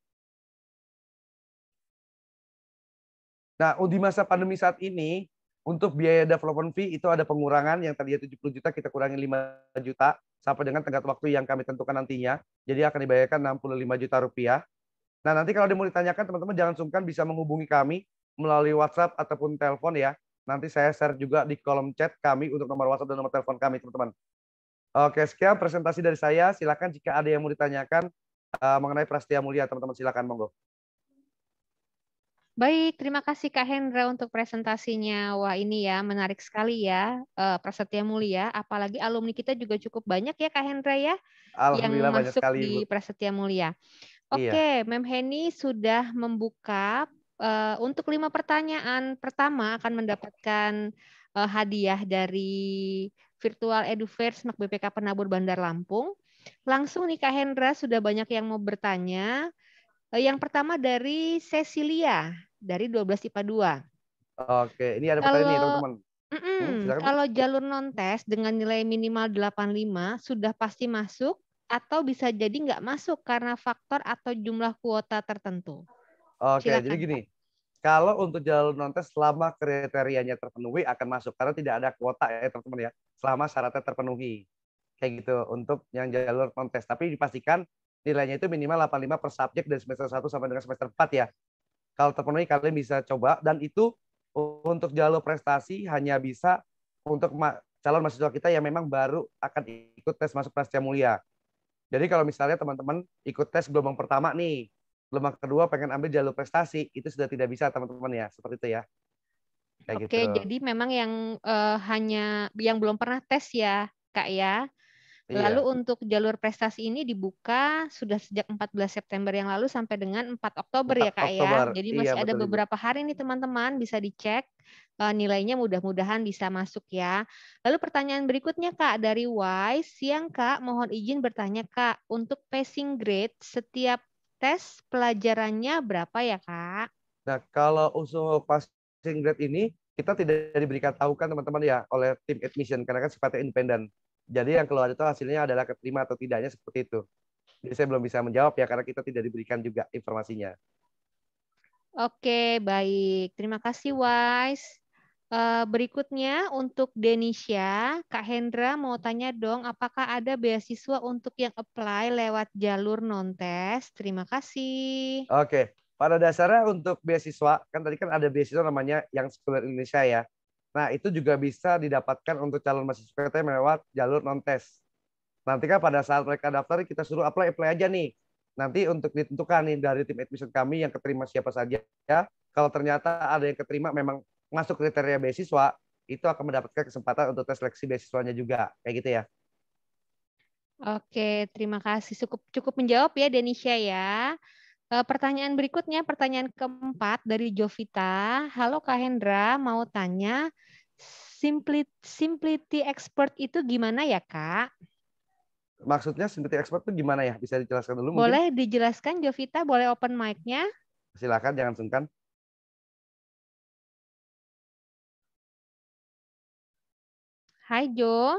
Nah, di masa pandemi saat ini, untuk biaya development fee itu ada pengurangan yang tadinya 70 juta kita kurangi 5 juta sampai dengan tenggat waktu yang kami tentukan nantinya. Jadi akan dibayarkan 65 juta rupiah. Nah nanti kalau ada mau ditanyakan teman-teman jangan sungkan bisa menghubungi kami melalui WhatsApp ataupun telepon ya. Nanti saya share juga di kolom chat kami untuk nomor WhatsApp dan nomor telepon kami teman-teman. Oke sekian presentasi dari saya. Silakan jika ada yang mau ditanyakan eh, mengenai Prastia Mulia teman-teman silakan monggo. Baik, terima kasih Kak Hendra untuk presentasinya. Wah ini ya menarik sekali ya uh, Prasetya Mulia. Apalagi alumni kita juga cukup banyak ya Kak Hendra ya yang masuk sekali, di Prasetya Mulia. Iya. Oke, iya. Mem Heni sudah membuka uh, untuk lima pertanyaan pertama akan mendapatkan uh, hadiah dari Virtual Edufair Semak BPK Penabur Bandar Lampung. Langsung nih Kak Hendra sudah banyak yang mau bertanya. Eh, yang pertama dari Cecilia dari 12 IPA 2. Oke, ini ada pertanyaan nih teman-teman. Mm -mm, kalau jalur non-tes dengan nilai minimal 85 sudah pasti masuk atau bisa jadi nggak masuk karena faktor atau jumlah kuota tertentu. Oke, Silakan. jadi gini. Kalau untuk jalur non-tes selama kriterianya terpenuhi akan masuk karena tidak ada kuota ya teman-teman ya. Selama syaratnya terpenuhi. Kayak gitu untuk yang jalur non-tes. Tapi dipastikan nilainya itu minimal 85 per subjek dari semester 1 sampai dengan semester 4 ya. Kalau terpenuhi kalian bisa coba dan itu untuk jalur prestasi hanya bisa untuk ma calon mahasiswa kita yang memang baru akan ikut tes masuk prestasi Mulia. Jadi kalau misalnya teman-teman ikut tes gelombang pertama nih, gelombang kedua pengen ambil jalur prestasi, itu sudah tidak bisa teman-teman ya, seperti itu ya. Kayak Oke, gitu. jadi memang yang uh, hanya yang belum pernah tes ya, Kak ya. Iya. Lalu untuk jalur prestasi ini dibuka sudah sejak 14 September yang lalu sampai dengan 4 Oktober 4 ya Kak ya. Jadi iya, masih iya, ada betul. beberapa hari nih teman-teman bisa dicek uh, nilainya mudah-mudahan bisa masuk ya. Lalu pertanyaan berikutnya Kak dari Wise, siang Kak mohon izin bertanya Kak untuk passing grade setiap tes pelajarannya berapa ya Kak? Nah, kalau usul passing grade ini kita tidak diberikan tahu kan teman-teman ya oleh tim admission karena kan sifatnya independen. Jadi yang keluar itu hasilnya adalah keterima atau tidaknya seperti itu. Jadi saya belum bisa menjawab ya karena kita tidak diberikan juga informasinya. Oke, baik. Terima kasih, Wise. Eh, berikutnya untuk Denisha, Kak Hendra mau tanya dong, apakah ada beasiswa untuk yang apply lewat jalur non-tes? Terima kasih. Oke, pada dasarnya untuk beasiswa, kan tadi kan ada beasiswa namanya yang sekuler Indonesia ya. Nah, itu juga bisa didapatkan untuk calon mahasiswa PT lewat jalur non-tes. Nanti kan pada saat mereka daftar, kita suruh apply-apply aja nih. Nanti untuk ditentukan nih dari tim admission kami yang keterima siapa saja. Ya. Kalau ternyata ada yang keterima memang masuk kriteria beasiswa, itu akan mendapatkan kesempatan untuk tes seleksi beasiswanya juga. Kayak gitu ya. Oke, terima kasih. Cukup cukup menjawab ya Denisha ya. Eh, pertanyaan berikutnya, pertanyaan keempat dari Jovita. Halo Kak Hendra, mau tanya simplicity expert itu gimana ya Kak? Maksudnya simplicity expert itu gimana ya? Bisa dijelaskan dulu Boleh mungkin? dijelaskan Jovita, boleh open mic-nya? Silakan, jangan sungkan. Hai Jo.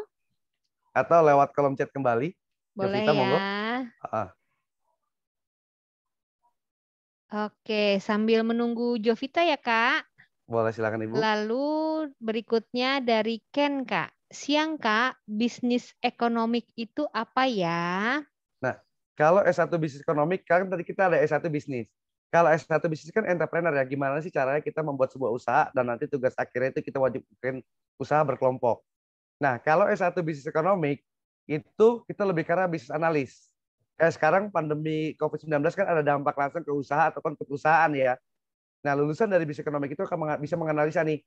Atau lewat kolom chat kembali. Boleh Jovita, ya. Monggo. -uh. Ah. Oke, sambil menunggu Jovita ya, Kak. Boleh silakan Ibu. Lalu berikutnya dari Ken, Kak. Siang, Kak, bisnis ekonomi itu apa ya? Nah, kalau S1 bisnis ekonomi, kan tadi kita ada S1 bisnis. Kalau S1 bisnis kan entrepreneur ya, gimana sih caranya kita membuat sebuah usaha dan nanti tugas akhirnya itu kita wajib bikin usaha berkelompok. Nah, kalau S1 bisnis ekonomi, itu kita lebih karena bisnis analis eh, sekarang pandemi COVID-19 kan ada dampak langsung ke usaha ataupun ke perusahaan ya. Nah, lulusan dari bisnis ekonomi itu akan bisa menganalisa nih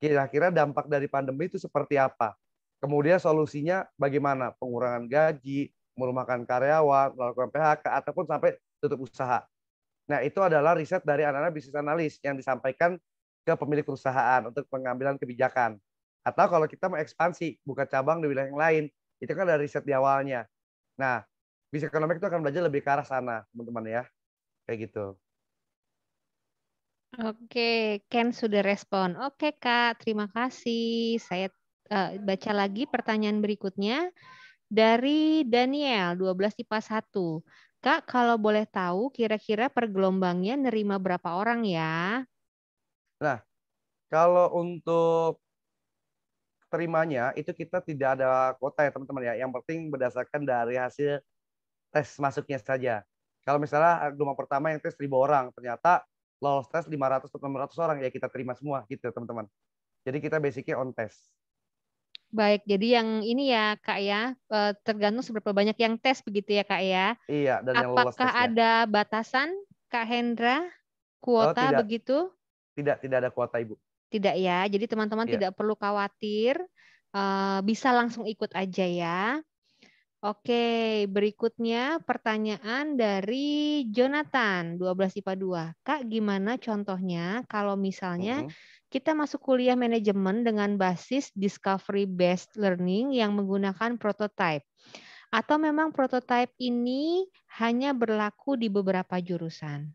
kira-kira dampak dari pandemi itu seperti apa. Kemudian solusinya bagaimana? Pengurangan gaji, merumahkan karyawan, melakukan PHK ataupun sampai tutup usaha. Nah, itu adalah riset dari anak-anak bisnis analis yang disampaikan ke pemilik perusahaan untuk pengambilan kebijakan. Atau kalau kita mengekspansi, buka cabang di wilayah yang lain, itu kan ada riset di awalnya. Nah, bisnis ekonomi itu akan belajar lebih ke arah sana, teman-teman ya. Kayak gitu. Oke, Ken sudah respon. Oke, Kak, terima kasih. Saya uh, baca lagi pertanyaan berikutnya dari Daniel 12 tipe 1. Kak, kalau boleh tahu kira-kira pergelombangnya nerima berapa orang ya? Nah, kalau untuk terimanya itu kita tidak ada kuota ya teman-teman ya. Yang penting berdasarkan dari hasil tes masuknya saja. Kalau misalnya eh, gelombang pertama yang tes 1000 orang, ternyata lolos tes 500 atau 600 orang ya kita terima semua gitu teman-teman. Jadi kita basicnya on test. Baik, jadi yang ini ya kak ya eh, tergantung seberapa banyak yang tes begitu ya kak ya. Iya. Dan Apakah yang lolos Apakah ada batasan kak Hendra oh, kuota oh, tidak. begitu? Tidak, tidak ada kuota ibu. Tidak ya, jadi teman-teman iya. tidak perlu khawatir eh, bisa langsung ikut aja ya. Oke, berikutnya pertanyaan dari Jonathan 12 IPA 2. Kak, gimana contohnya kalau misalnya uh kita masuk kuliah manajemen dengan basis discovery based learning yang menggunakan prototype? Atau memang prototype ini hanya berlaku di beberapa jurusan?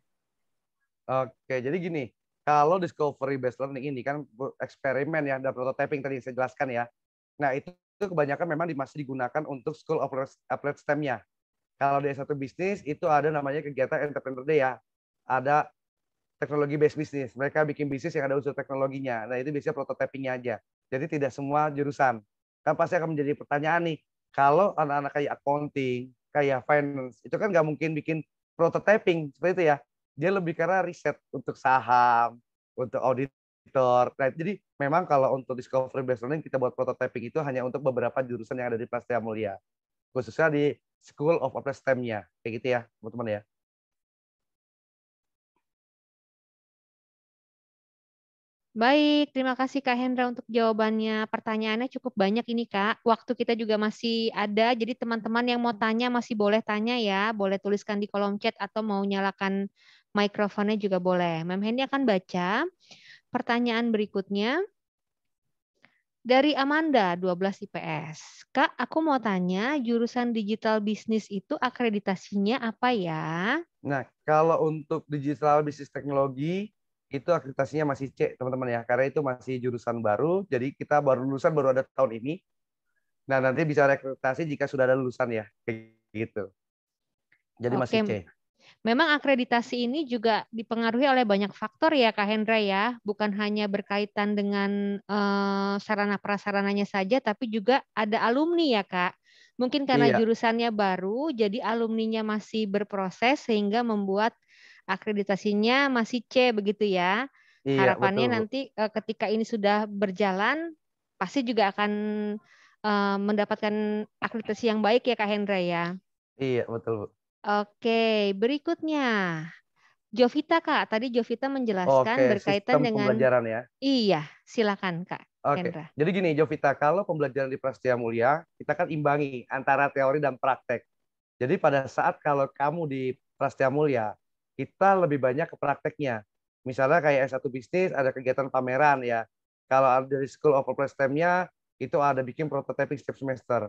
Oke, jadi gini, kalau discovery based learning ini kan eksperimen ya dan prototyping tadi saya jelaskan ya. Nah, itu itu kebanyakan memang masih digunakan untuk School of Applied STEM-nya. Kalau di satu bisnis itu ada namanya kegiatan entrepreneur day ya. Ada teknologi based bisnis. Mereka bikin bisnis yang ada unsur teknologinya. Nah, itu biasanya prototypingnya aja. Jadi tidak semua jurusan. Kan pasti akan menjadi pertanyaan nih. Kalau anak-anak kayak accounting, kayak finance, itu kan nggak mungkin bikin prototyping seperti itu ya. Dia lebih karena riset untuk saham, untuk audit editor. Nah, jadi memang kalau untuk discovery based learning kita buat prototyping itu hanya untuk beberapa jurusan yang ada di Plastia Mulia. Khususnya di School of Applied STEM-nya. Kayak gitu ya, teman-teman ya. Baik, terima kasih Kak Hendra untuk jawabannya. Pertanyaannya cukup banyak ini Kak. Waktu kita juga masih ada, jadi teman-teman yang mau tanya masih boleh tanya ya. Boleh tuliskan di kolom chat atau mau nyalakan mikrofonnya juga boleh. Mem Hendy akan baca. Pertanyaan berikutnya dari Amanda 12 IPS. Kak, aku mau tanya jurusan digital bisnis itu akreditasinya apa ya? Nah, kalau untuk digital bisnis teknologi itu akreditasinya masih C, teman-teman ya. Karena itu masih jurusan baru, jadi kita baru lulusan baru ada tahun ini. Nah, nanti bisa rekrutasi jika sudah ada lulusan ya. Kayak gitu. Jadi okay. masih C. Memang akreditasi ini juga dipengaruhi oleh banyak faktor ya Kak Hendra ya, bukan hanya berkaitan dengan eh, sarana prasarananya saja, tapi juga ada alumni ya Kak. Mungkin karena iya. jurusannya baru, jadi alumninya masih berproses sehingga membuat akreditasinya masih C begitu ya. Iya, Harapannya betul. nanti eh, ketika ini sudah berjalan, pasti juga akan eh, mendapatkan akreditasi yang baik ya Kak Hendra ya. Iya betul. Oke, berikutnya. Jovita Kak, tadi Jovita menjelaskan Oke, berkaitan dengan pembelajaran ya. Iya, silakan Kak. Oke. Jadi gini Jovita, kalau pembelajaran di Prasetya Mulia, kita kan imbangi antara teori dan praktek. Jadi pada saat kalau kamu di Prasetya Mulia, kita lebih banyak ke prakteknya. Misalnya kayak S1 bisnis ada kegiatan pameran ya. Kalau ada dari School of Prestemnya itu ada bikin prototyping setiap semester.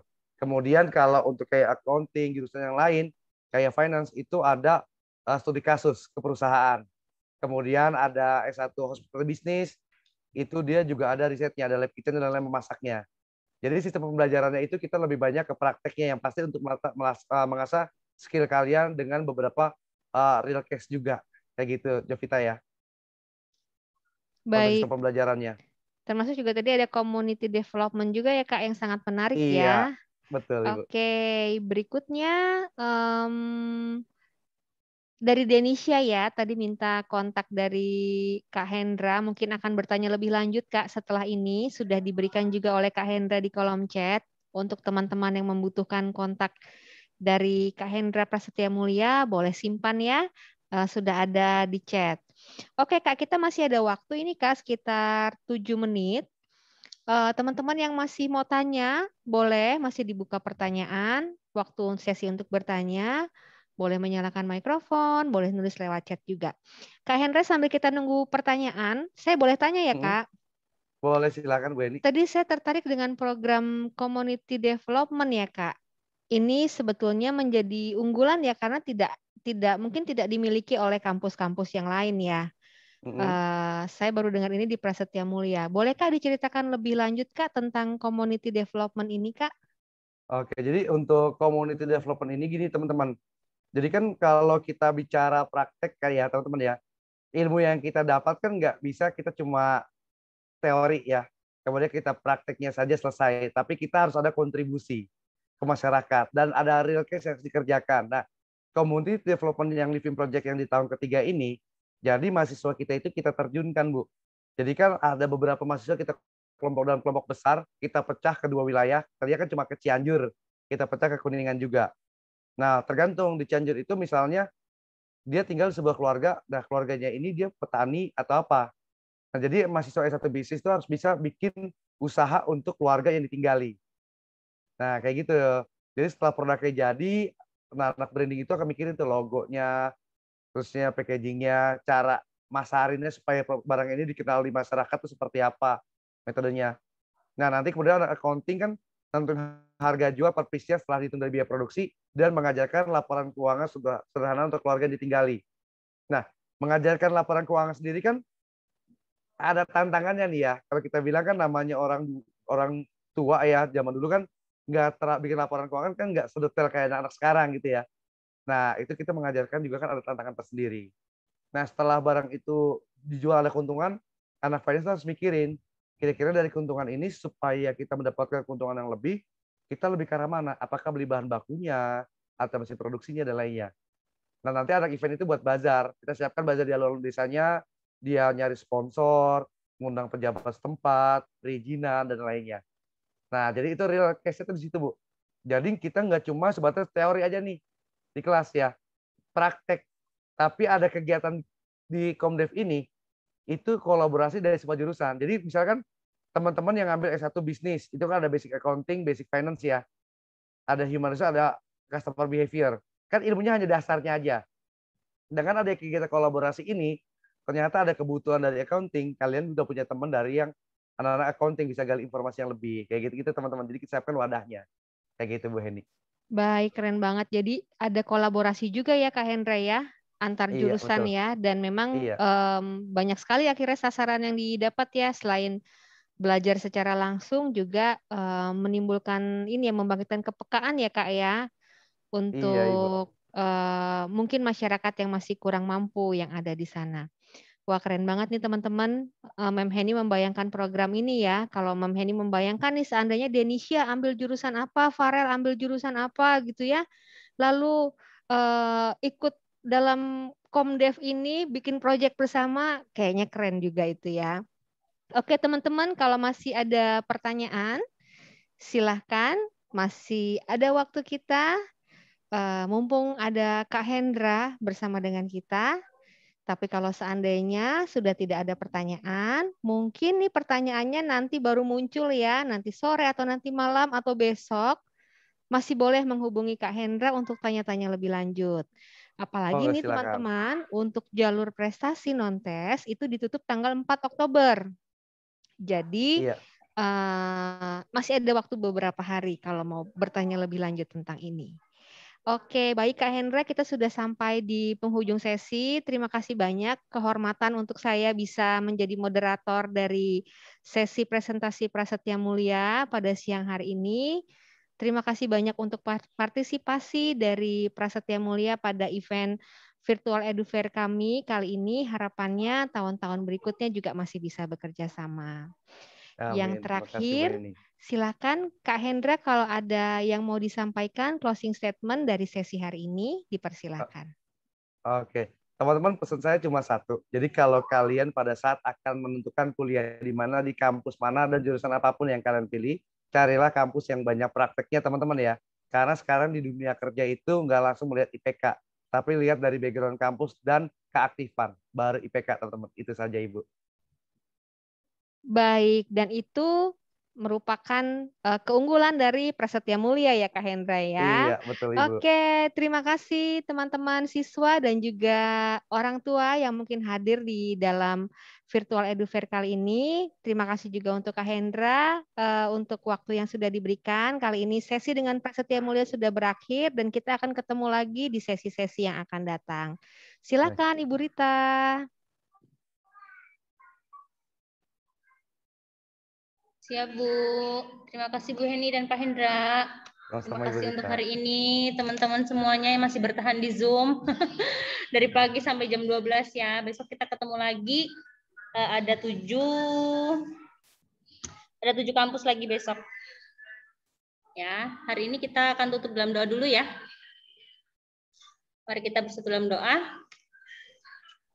Kemudian kalau untuk kayak accounting jurusan yang lain kayak finance itu ada uh, studi kasus ke perusahaan. Kemudian ada S1 hospital bisnis, itu dia juga ada risetnya, ada lab kitchen dan lain memasaknya. Jadi sistem pembelajarannya itu kita lebih banyak ke prakteknya yang pasti untuk eh, mengasah skill kalian dengan beberapa uh, real case juga. Kayak gitu, Jovita ya. Baik. Sistem pembelajarannya. Termasuk juga tadi ada community development juga ya Kak yang sangat menarik iya. ya. Betul, Oke, okay, berikutnya um, dari Denisha ya, tadi minta kontak dari Kak Hendra, mungkin akan bertanya lebih lanjut Kak setelah ini, sudah diberikan juga oleh Kak Hendra di kolom chat untuk teman-teman yang membutuhkan kontak dari Kak Hendra Prasetya Mulia, boleh simpan ya, uh, sudah ada di chat. Oke Kak, kita masih ada waktu ini Kak, sekitar 7 menit. Eh, teman-teman yang masih mau tanya, boleh masih dibuka pertanyaan. Waktu sesi untuk bertanya, boleh menyalakan mikrofon, boleh nulis lewat chat juga. Kak Hendra, sambil kita nunggu pertanyaan, saya boleh tanya ya, hmm. Kak? Boleh, silakan Bu Eni. Tadi saya tertarik dengan program community development ya, Kak. Ini sebetulnya menjadi unggulan ya karena tidak tidak mungkin tidak dimiliki oleh kampus-kampus yang lain ya. Mm -hmm. uh, saya baru dengar ini di Prasetya Mulia. Bolehkah diceritakan lebih lanjut Kak tentang community development ini Kak? Oke, jadi untuk community development ini gini teman-teman. Jadi kan kalau kita bicara praktek kayak ya teman-teman ya, ilmu yang kita dapat kan nggak bisa kita cuma teori ya. Kemudian kita prakteknya saja selesai, tapi kita harus ada kontribusi ke masyarakat dan ada real case yang dikerjakan. Nah, community development yang living project yang di tahun ketiga ini jadi mahasiswa kita itu kita terjunkan, Bu. Jadi kan ada beberapa mahasiswa kita kelompok dalam kelompok besar, kita pecah ke dua wilayah. Tadi kan cuma ke Cianjur, kita pecah ke Kuningan juga. Nah, tergantung di Cianjur itu misalnya dia tinggal sebuah keluarga, nah keluarganya ini dia petani atau apa. Nah, jadi mahasiswa S1 bisnis itu harus bisa bikin usaha untuk keluarga yang ditinggali. Nah, kayak gitu. Jadi setelah produknya jadi, anak-anak branding itu akan mikirin tuh logonya, terusnya packagingnya, cara masarinnya supaya barang ini dikenal di masyarakat itu seperti apa metodenya. Nah nanti kemudian accounting kan tentuin harga jual per piece setelah dihitung dari biaya produksi dan mengajarkan laporan keuangan sederhana untuk keluarga yang ditinggali. Nah, mengajarkan laporan keuangan sendiri kan ada tantangannya nih ya. Kalau kita bilang kan namanya orang orang tua ya zaman dulu kan nggak bikin laporan keuangan kan nggak sedetail kayak anak-anak sekarang gitu ya. Nah, itu kita mengajarkan juga kan ada tantangan tersendiri. Nah, setelah barang itu dijual ada keuntungan, anak finance harus mikirin, kira-kira dari keuntungan ini supaya kita mendapatkan keuntungan yang lebih, kita lebih ke arah mana? Apakah beli bahan bakunya, atau mesin produksinya, dan lainnya. Nah, nanti anak event itu buat bazar. Kita siapkan bazar di alun desanya, dia nyari sponsor, ngundang pejabat setempat, perizinan, dan lainnya. Nah, jadi itu real case-nya di situ, Bu. Jadi kita nggak cuma sebatas teori aja nih di kelas ya, praktek. Tapi ada kegiatan di Komdev ini, itu kolaborasi dari semua jurusan. Jadi misalkan teman-teman yang ngambil S1 bisnis, itu kan ada basic accounting, basic finance ya. Ada human resource, ada customer behavior. Kan ilmunya hanya dasarnya aja. Dengan ada kegiatan kolaborasi ini, ternyata ada kebutuhan dari accounting, kalian udah punya teman dari yang anak-anak accounting bisa gali informasi yang lebih. Kayak gitu-gitu teman-teman. Jadi kita siapkan wadahnya. Kayak gitu Bu Heni. Baik, keren banget. Jadi ada kolaborasi juga ya Kak Hendra ya antar iya, jurusan iya, ya dan memang iya. um, banyak sekali akhirnya sasaran yang didapat ya selain belajar secara langsung juga um, menimbulkan ini ya membangkitkan kepekaan ya Kak ya iya, untuk iya. Uh, mungkin masyarakat yang masih kurang mampu yang ada di sana. Wah keren banget nih teman-teman. Eh, Mem Heni membayangkan program ini ya. Kalau Mem Heni membayangkan nih seandainya Denisha ambil jurusan apa, Farel ambil jurusan apa gitu ya. Lalu uh, ikut dalam Komdev ini bikin proyek bersama, kayaknya keren juga itu ya. Oke teman-teman, kalau masih ada pertanyaan, silahkan. Masih ada waktu kita. Uh, mumpung ada Kak Hendra bersama dengan kita, tapi kalau seandainya sudah tidak ada pertanyaan, mungkin nih pertanyaannya nanti baru muncul ya, nanti sore atau nanti malam atau besok masih boleh menghubungi Kak Hendra untuk tanya-tanya lebih lanjut. Apalagi oh, nih teman-teman, untuk jalur prestasi non-tes itu ditutup tanggal 4 Oktober. Jadi iya. uh, masih ada waktu beberapa hari kalau mau bertanya lebih lanjut tentang ini. Oke, baik Kak Hendra, kita sudah sampai di penghujung sesi. Terima kasih banyak kehormatan untuk saya bisa menjadi moderator dari sesi presentasi Prasetya Mulia pada siang hari ini. Terima kasih banyak untuk partisipasi dari Prasetya Mulia pada event virtual edufair kami kali ini. Harapannya tahun-tahun berikutnya juga masih bisa bekerja sama. Amin. Yang terakhir, silakan Kak Hendra kalau ada yang mau disampaikan closing statement dari sesi hari ini dipersilakan. Oke, teman-teman pesan saya cuma satu. Jadi kalau kalian pada saat akan menentukan kuliah di mana, di kampus mana dan jurusan apapun yang kalian pilih, carilah kampus yang banyak prakteknya teman-teman ya. Karena sekarang di dunia kerja itu nggak langsung melihat IPK, tapi lihat dari background kampus dan keaktifan baru IPK teman-teman. Itu saja Ibu. Baik, dan itu merupakan uh, keunggulan dari Prasetya Mulia ya Kak Hendra ya. Iya, betul Ibu. Oke, terima kasih teman-teman siswa dan juga orang tua yang mungkin hadir di dalam virtual edufair kali ini. Terima kasih juga untuk Kak Hendra uh, untuk waktu yang sudah diberikan. Kali ini sesi dengan Prasetya Mulia sudah berakhir dan kita akan ketemu lagi di sesi-sesi yang akan datang. Silakan Ibu Rita. Siap, Bu. Terima kasih Bu Heni dan Pak Hendra. Terima kasih untuk hari ini teman-teman semuanya yang masih bertahan di Zoom [LAUGHS] dari pagi sampai jam 12 ya. Besok kita ketemu lagi uh, ada tujuh ada tujuh kampus lagi besok. Ya, hari ini kita akan tutup dalam doa dulu ya. Mari kita bersatu dalam doa.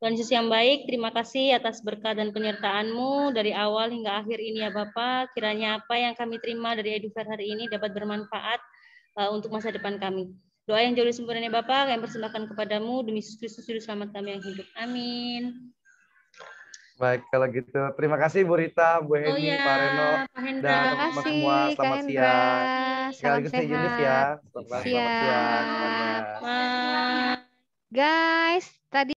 Tuhan Yesus yang baik, terima kasih atas berkat dan penyertaan-Mu dari awal hingga akhir ini ya Bapak. Kiranya apa yang kami terima dari Edufer hari ini dapat bermanfaat uh, untuk masa depan kami. Doa yang jauh sempurna Bapak, yang persembahkan kepadamu demi Yesus Kristus Juru Selamat kami yang hidup. Amin. Baik, kalau gitu. Terima kasih Bu Rita, Bu oh Heni, oh, ya. Pak Reno, Pak Hendra. dan teman semua. Selamat Kak siang. Sekali lagi saya Yunus ya. Selamat siang. Selamat siang. Guys, tadi